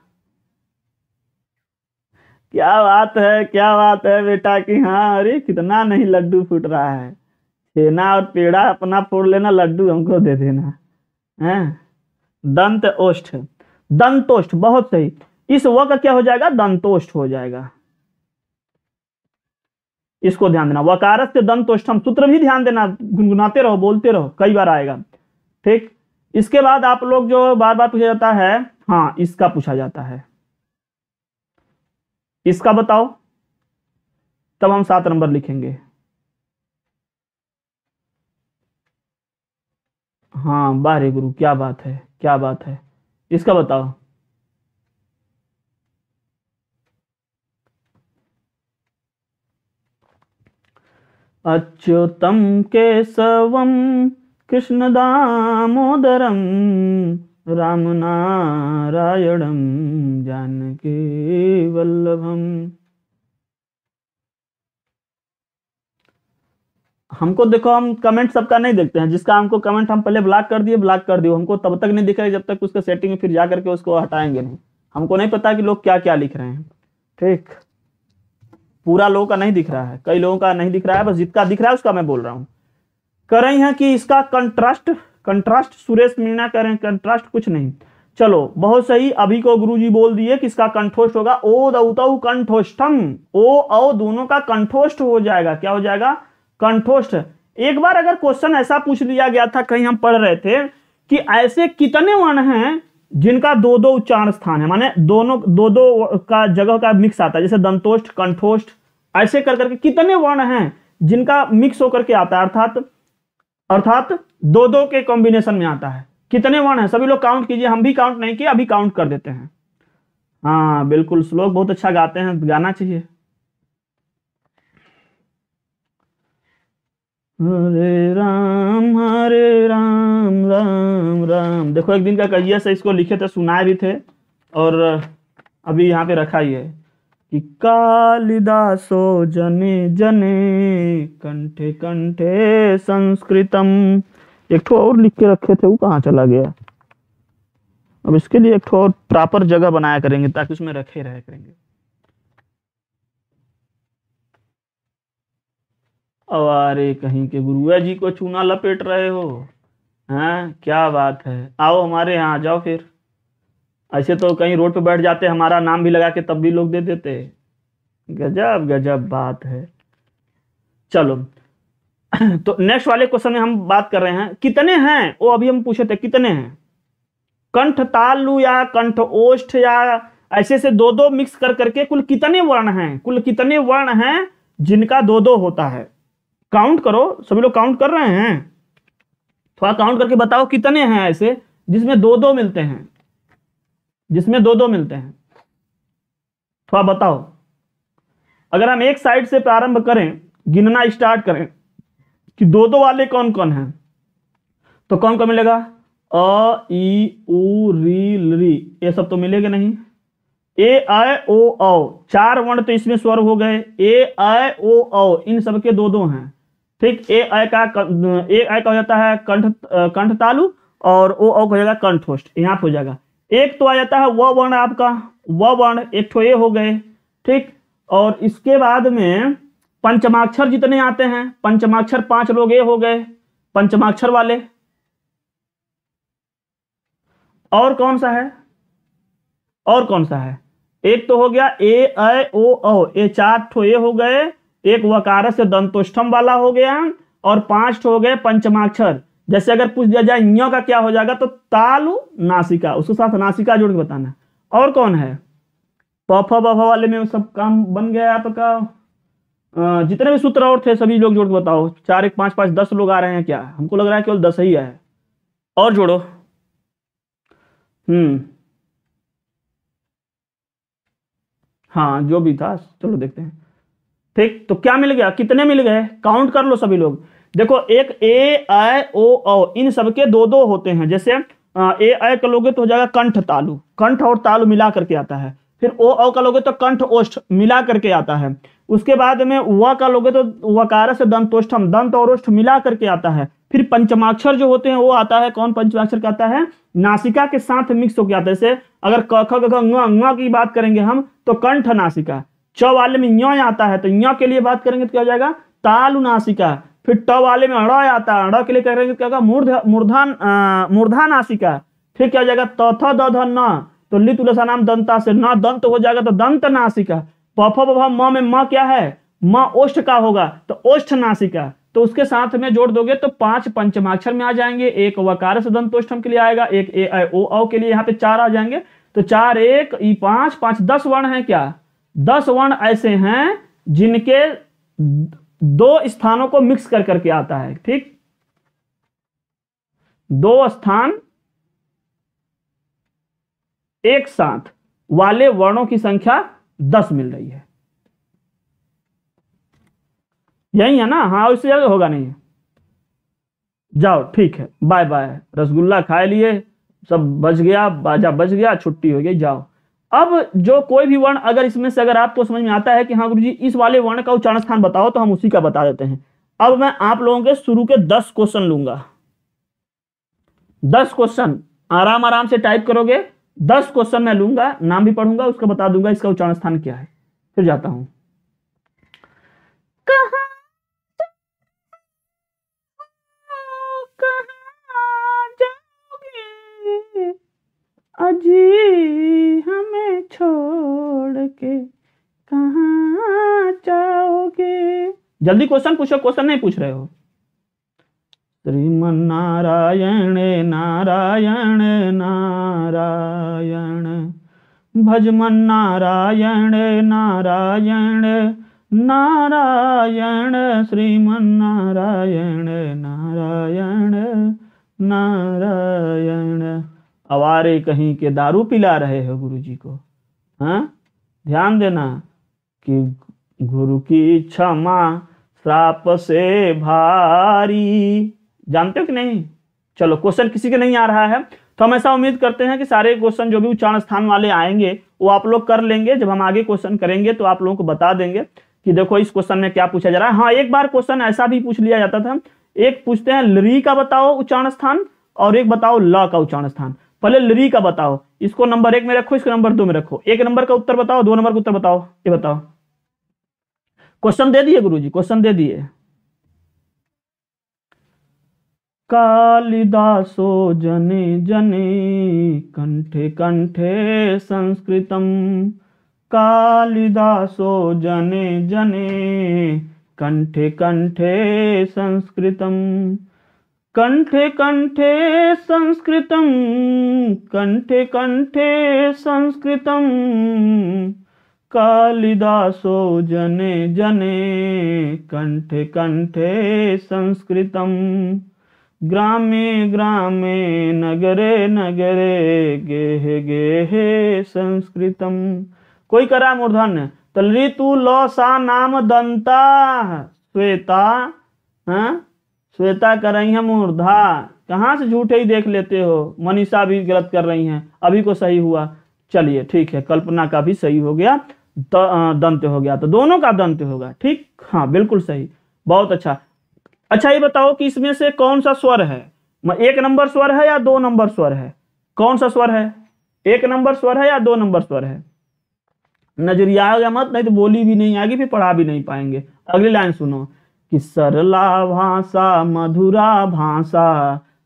क्या बात है क्या बात है बेटा कि हाँ अरे कितना नहीं लड्डू फूट रहा है छेना और पेड़ा अपना फोड़ लेना लड्डू हमको दे देना है दंत ओष्ठ दंतोष्ठ बहुत सही इस व का क्या हो जाएगा दंतोष्ठ हो जाएगा इसको ध्यान देना वकारस्त दंतोष्टम सूत्र भी ध्यान देना गुनगुनाते रहो बोलते रहो कई बार आएगा ठीक इसके बाद आप लोग जो बार बार पूछा जाता है हाँ इसका पूछा जाता है इसका बताओ तब हम सात नंबर लिखेंगे हाँ बारे गुरु क्या बात है क्या बात है इसका बताओ अच्युतं राम कृष्णदामोदरं जानकी जानकीवल्लभम् हमको देखो हम कमेंट सबका नहीं देखते हैं जिसका हमको कमेंट हम पहले ब्लॉक कर दिए ब्लॉक कर दिए हमको तब तक नहीं दिखेगा जब तक उसका सेटिंग में फिर जा करके उसको हटाएंगे नहीं हमको नहीं पता कि लोग क्या क्या लिख रहे हैं ठीक पूरा लोगों का नहीं दिख रहा है कई लोगों का नहीं दिख रहा है बस जितना दिख रहा है उसका मैं बोल रहा हूं कह रहे हैं कि इसका कंट्रास्ट कंट्रास्ट सुरेश मीणा कह रहे हैं कंट्रास्ट कुछ नहीं चलो बहुत सही अभी को गुरु जी बोल दिए कि इसका कंठोष्ट होगा ओ दौतौ कंठोष्ठम ओ औ दोनों का कंठोष्ठ हो जाएगा क्या हो जाएगा कंठोष्ठ एक बार अगर क्वेश्चन ऐसा पूछ लिया गया था कहीं हम पढ़ रहे थे कि ऐसे कितने वर्ण हैं जिनका दो दो उच्चारण स्थान है माने दोनों दो दो का जगह का मिक्स आता है जैसे दंतोष्ठ कंठोष्ठ ऐसे कर करके कितने वर्ण हैं जिनका मिक्स होकर के आता है अर्थात अर्थात दो दो के कॉम्बिनेशन में आता है कितने वर्ण हैं सभी लोग काउंट कीजिए हम भी काउंट नहीं किए अभी काउंट कर देते हैं हाँ बिल्कुल श्लोक बहुत अच्छा गाते हैं गाना चाहिए हरे राम हरे राम राम राम देखो एक दिन का कहिए से इसको लिखे थे सुनाए भी थे और अभी यहाँ पे रखा ही है कि कालिदासो जने जने कंठे कंठे संस्कृतम एक ठो और लिख के रखे थे वो कहाँ चला गया अब इसके लिए एक ठो और प्रॉपर जगह बनाया करेंगे ताकि उसमें रखे रह करेंगे अवारे कहीं के गुरुआ जी को चूना लपेट रहे हो हैं हाँ? क्या बात है आओ हमारे यहाँ जाओ फिर ऐसे तो कहीं रोड पे बैठ जाते हमारा नाम भी लगा के तब भी लोग दे देते गजब गजब बात है चलो तो नेक्स्ट वाले क्वेश्चन में हम बात कर रहे हैं कितने हैं वो अभी हम पूछे थे कितने हैं कंठ तालु या कंठ ओष्ठ या ऐसे से दो दो मिक्स कर करके कुल कितने वर्ण हैं कुल कितने वर्ण हैं जिनका दो दो होता है काउंट करो सभी लोग काउंट कर रहे हैं थोड़ा काउंट करके बताओ कितने हैं ऐसे जिसमें दो दो मिलते हैं जिसमें दो दो मिलते हैं तो आप बताओ अगर हम एक साइड से प्रारंभ करें गिनना स्टार्ट करें कि दो दो वाले कौन कौन हैं तो कौन कौन मिलेगा अ ई उ री री ये सब तो मिलेगा नहीं ए आय ओ औ चार वर्ण तो इसमें स्वर हो गए ए आय ओ औ इन सब के दो दो हैं ठीक ए आय का ए आय का हो जाता है कंठ कंठ तालु और ओ औ का हो जाएगा यहां पर हो जाएगा एक तो आ जाता है व वर्ण आपका व वर्ण एक ठो ए हो गए ठीक और इसके बाद में पंचमाक्षर जितने आते हैं पंचमाक्षर पांच लोग ए हो गए पंचमाक्षर वाले और कौन सा है और कौन सा है एक तो हो गया ए अ ओ ओ ए चार ठो ए हो गए एक वकार से दंतोष्ठम वाला हो गया और पांच ठो हो गए पंचमाक्षर जैसे अगर पूछ दिया जाए ञ का क्या हो जाएगा तो तालु नासिका उसके साथ नासिका जोड़ के बताना और कौन है पफा बफा वाले में सब काम बन गया आपका जितने भी सूत्र और थे सभी लोग जोड़ के बताओ चार एक पांच पांच दस लोग आ रहे हैं क्या हमको लग रहा है केवल दस ही है और जोड़ो हम्म हाँ जो भी था चलो देखते हैं ठीक तो क्या मिल गया कितने मिल गए काउंट कर लो सभी लोग देखो एक ए आय ओ औ इन सबके दो दो होते हैं जैसे ए आय का लोगे तो हो जाएगा कंठ तालु कंठ और तालु मिला करके आता है फिर ओ औ का लोगे तो कंठ ओष्ठ मिला करके आता है उसके बाद में व का लोगे तो वकार से दंतोष्ठम दंत और ओष्ठ मिला करके आता है फिर पंचमाक्षर जो होते हैं वो आता है कौन पंचमाक्षर का आता है नासिका के साथ मिक्स होकर आता है जैसे अगर क ख की बात करेंगे हम तो कंठ नासिका च वाले में य आता है तो य के लिए बात करेंगे तो क्या हो जाएगा तालु नासिका फिर ट वाले में अड़ा आता है अड़ा के लिए करेंगे क्या होगा मूर्ध मूर्धान मूर्धा नासिका फिर क्या हो जाएगा तथ द न तो लित उलसा नाम दंता से न दंत हो जाएगा तो दंत नासिका पफ पफ म में म क्या है म ओष्ठ का होगा तो ओष्ठ नासिका तो उसके साथ में जोड़ दोगे तो पांच पंचमाक्षर में आ जाएंगे एक वकार से दंतोष्ठम के लिए आएगा एक ए ओ औ के लिए यहाँ पे चार आ जाएंगे तो चार एक पांच पांच दस वर्ण है क्या दस वर्ण ऐसे हैं जिनके दो स्थानों को मिक्स कर करके आता है ठीक दो स्थान एक साथ वाले वर्णों की संख्या दस मिल रही है यही है ना हाँ इससे ज्यादा होगा नहीं जाओ ठीक है बाय बाय रसगुल्ला खा लिए सब बच गया बाजा बच गया छुट्टी हो गई जाओ अब जो कोई भी वर्ण अगर इसमें से अगर आपको समझ में आता है कि हाँ गुरु जी इस वाले वर्ण का उच्चारण स्थान बताओ तो हम उसी का बता देते हैं अब मैं आप लोगों के शुरू के दस क्वेश्चन लूंगा दस क्वेश्चन आराम आराम से टाइप करोगे दस क्वेश्चन मैं लूंगा नाम भी पढ़ूंगा उसका बता दूंगा इसका उच्चारण स्थान क्या है फिर जाता हूं कहा अजी हमें छोड़ के कहाँ जाओगे जल्दी क्वेश्चन पूछो क्वेश्चन नहीं पूछ रहे हो श्रीमन नारायण नारायण नारायण भजमन नारायण नारायण नारायण श्रीमन नारायण नारायण नारायण आवारे कहीं के दारू पिला रहे हो गुरु जी को हा? ध्यान देना कि गुरु की क्षमा श्राप से भारी जानते हो कि नहीं चलो क्वेश्चन किसी के नहीं आ रहा है तो हम ऐसा उम्मीद करते हैं कि सारे क्वेश्चन जो भी उच्चारण स्थान वाले आएंगे वो आप लोग कर लेंगे जब हम आगे क्वेश्चन करेंगे तो आप लोगों को बता देंगे कि देखो इस क्वेश्चन में क्या पूछा जा रहा है हाँ एक बार क्वेश्चन ऐसा भी पूछ लिया जाता था एक पूछते हैं लरी का बताओ उच्चारण स्थान और एक बताओ ल का उच्चारण स्थान पहले लरी का बताओ इसको नंबर एक में रखो इसको नंबर दो में रखो एक नंबर का उत्तर बताओ दो नंबर का उत्तर बताओ ये बताओ क्वेश्चन दे दिए गुरु जी क्वेश्चन दे दिए कालिदासो जने जने कंठे कंठे संस्कृतम कालिदासो जने जने कंठे कंठे संस्कृतम कंठे कंठे संस्कृत कंठे कंठे संस्कृत कालिदासो जने जने कंठे कंठे संस्कृत ग्रामे ग्रामे नगरे नगरे गेहे गेहे संस्कृत कोई करा मूर्धन तलरी तू लौ सा नाम दंता श्वेता हाँ? श्वेता कर रही हैं मूर्धा कहाँ से झूठे ही देख लेते हो मनीषा भी गलत कर रही हैं अभी को सही हुआ चलिए ठीक है कल्पना का भी सही हो गया दंत हो गया तो दोनों का दंत होगा ठीक हाँ बिल्कुल सही बहुत अच्छा अच्छा ये बताओ कि इसमें से कौन सा स्वर है एक नंबर स्वर है या दो नंबर स्वर है कौन सा स्वर है एक नंबर स्वर है या दो नंबर स्वर है नजरिया मत नहीं तो बोली भी नहीं आएगी फिर पढ़ा भी नहीं पाएंगे अगली लाइन सुनो कि सरला भाषा मधुरा भाषा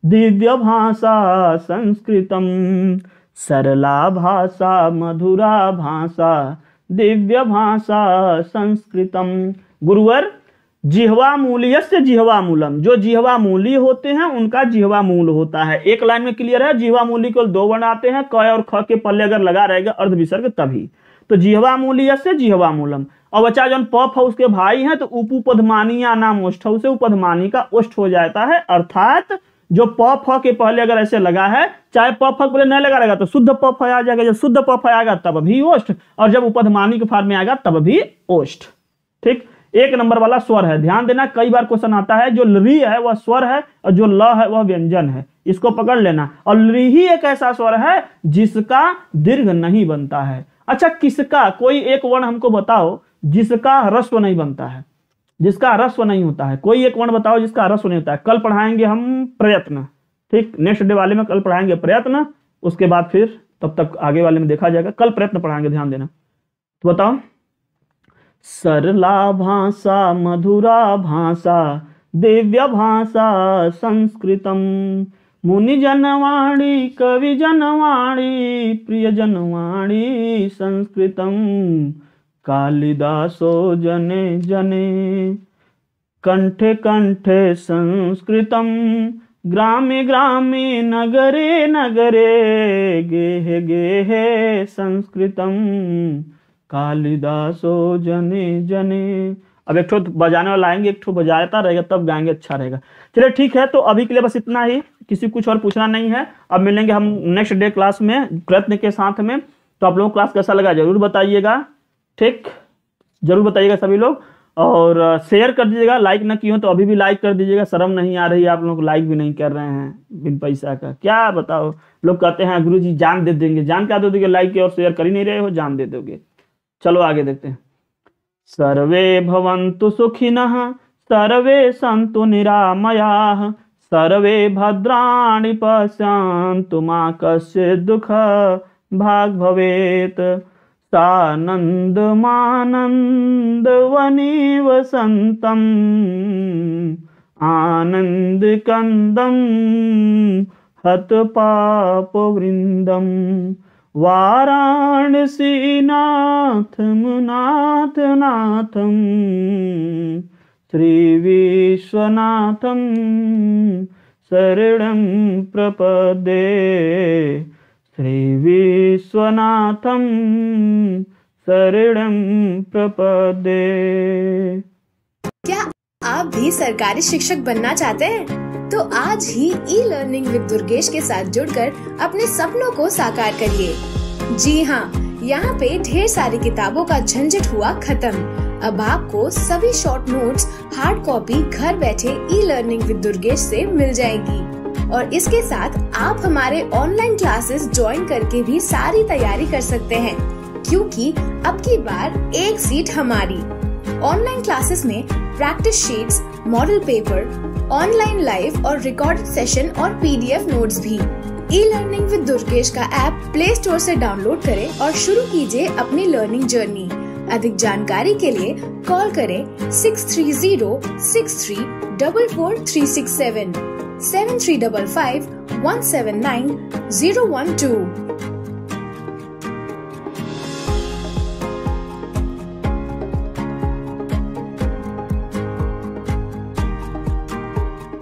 दिव्य भाषा संस्कृतम सरला भाषा मधुरा भाषा दिव्य भाषा संस्कृतम गुरुवर जिहवा से जिहवा मूलम जो जिहवा मूली होते हैं उनका जिहवा मूल होता है एक लाइन में क्लियर है जिहवा मूली को दो वर्ण आते हैं क और ख के पल्ले अगर लगा रहेगा अर्ध विसर्ग तभी तो जिहवा मूल्य से जिहवा मूलम और बच्चा जो पफ उसके भाई है तो उप उपधमानी या नाम ओष्ठ उसे उपधमानी का ओष्ठ हो जाता है अर्थात जो प फ के पहले अगर ऐसे लगा है चाहे प फ पहले नहीं लगा रहेगा तो शुद्ध प आ जाएगा जब शुद्ध प आएगा तब भी ओष्ठ और जब उपधमानी के फार्म में आएगा तब भी ओष्ठ ठीक एक नंबर वाला स्वर है ध्यान देना कई बार क्वेश्चन आता है जो ली है वह स्वर है और जो ल है वह व्यंजन है इसको पकड़ लेना और ली ही एक ऐसा स्वर है जिसका दीर्घ नहीं बनता है अच्छा किसका कोई एक वर्ण हमको बताओ जिसका रस्व नहीं बनता है जिसका रस्व नहीं होता है कोई एक वर्ण बताओ जिसका रस्व नहीं होता है कल पढ़ाएंगे हम प्रयत्न ठीक नेक्स्ट डे वाले में कल पढ़ाएंगे प्रयत्न उसके बाद फिर तब तक आगे वाले में देखा जाएगा कल प्रयत्न पढ़ाएंगे ध्यान देना तो बताओ सरला भाषा मधुरा भाषा दिव्य भाषा संस्कृतम मुनि जनवाणी कवि जनवाणी प्रिय जनवाणी संस्कृतम कालिदासो जने जने कंठे कंठे संस्कृतम ग्रामे ग्रामे नगरे नगरे गेहे गेहे संस्कृतम कालिदासो जने जने अब एक तो बजाने वाला आएंगे एक ठो बजाता रहेगा तब गाएंगे अच्छा रहेगा चलिए ठीक है तो अभी के लिए बस इतना ही किसी कुछ और पूछना नहीं है अब मिलेंगे हम नेक्स्ट डे क्लास में प्रयत्न के साथ में तो आप लोगों को क्लास कैसा लगा जरूर बताइएगा ठीक जरूर बताइएगा सभी लोग और शेयर कर दीजिएगा लाइक ना किए हो तो अभी भी लाइक कर दीजिएगा शर्म नहीं आ रही है आप लोग लाइक भी नहीं कर रहे हैं बिन पैसा का क्या बताओ लोग कहते हैं गुरु जी जान दे देंगे जान क्या दे दोगे लाइक और शेयर कर ही नहीं रहे हो जान दे दोगे चलो आगे देखते हैं सर्वे सुखी न सर्वे संतु निरामया सर्वे भद्राणी पश्यन्तु मा कश्य दुख भाग भवेत नन्दमानन्दवनिवसन्तम् आनन्दकन्दं हतपापवृन्दं वाराणसीनाथमुनाथनाथं श्रीविश्वनाथं शरणं प्रपदे श्रीविश्वनाथं शरण प्रपदे क्या आप भी सरकारी शिक्षक बनना चाहते हैं तो आज ही ई लर्निंग विद दुर्गेश के साथ जुड़कर अपने सपनों को साकार करिए जी हाँ यहाँ पे ढेर सारी किताबों का झंझट हुआ खत्म अब आपको सभी शॉर्ट नोट्स हार्ड कॉपी घर बैठे ई लर्निंग विद दुर्गेश से मिल जाएगी और इसके साथ आप हमारे ऑनलाइन क्लासेस ज्वाइन करके भी सारी तैयारी कर सकते हैं क्योंकि अब की बार एक सीट हमारी ऑनलाइन क्लासेस में practice sheets, model paper online live और रिकॉर्डेड सेशन और पीडीएफ नोट्स भी ई लर्निंग विद दुर्गेश का ऐप प्ले स्टोर से डाउनलोड करें और शुरू कीजिए अपनी लर्निंग जर्नी अधिक जानकारी के लिए कॉल करें six three zero six three double four three six seven 7355 179 012.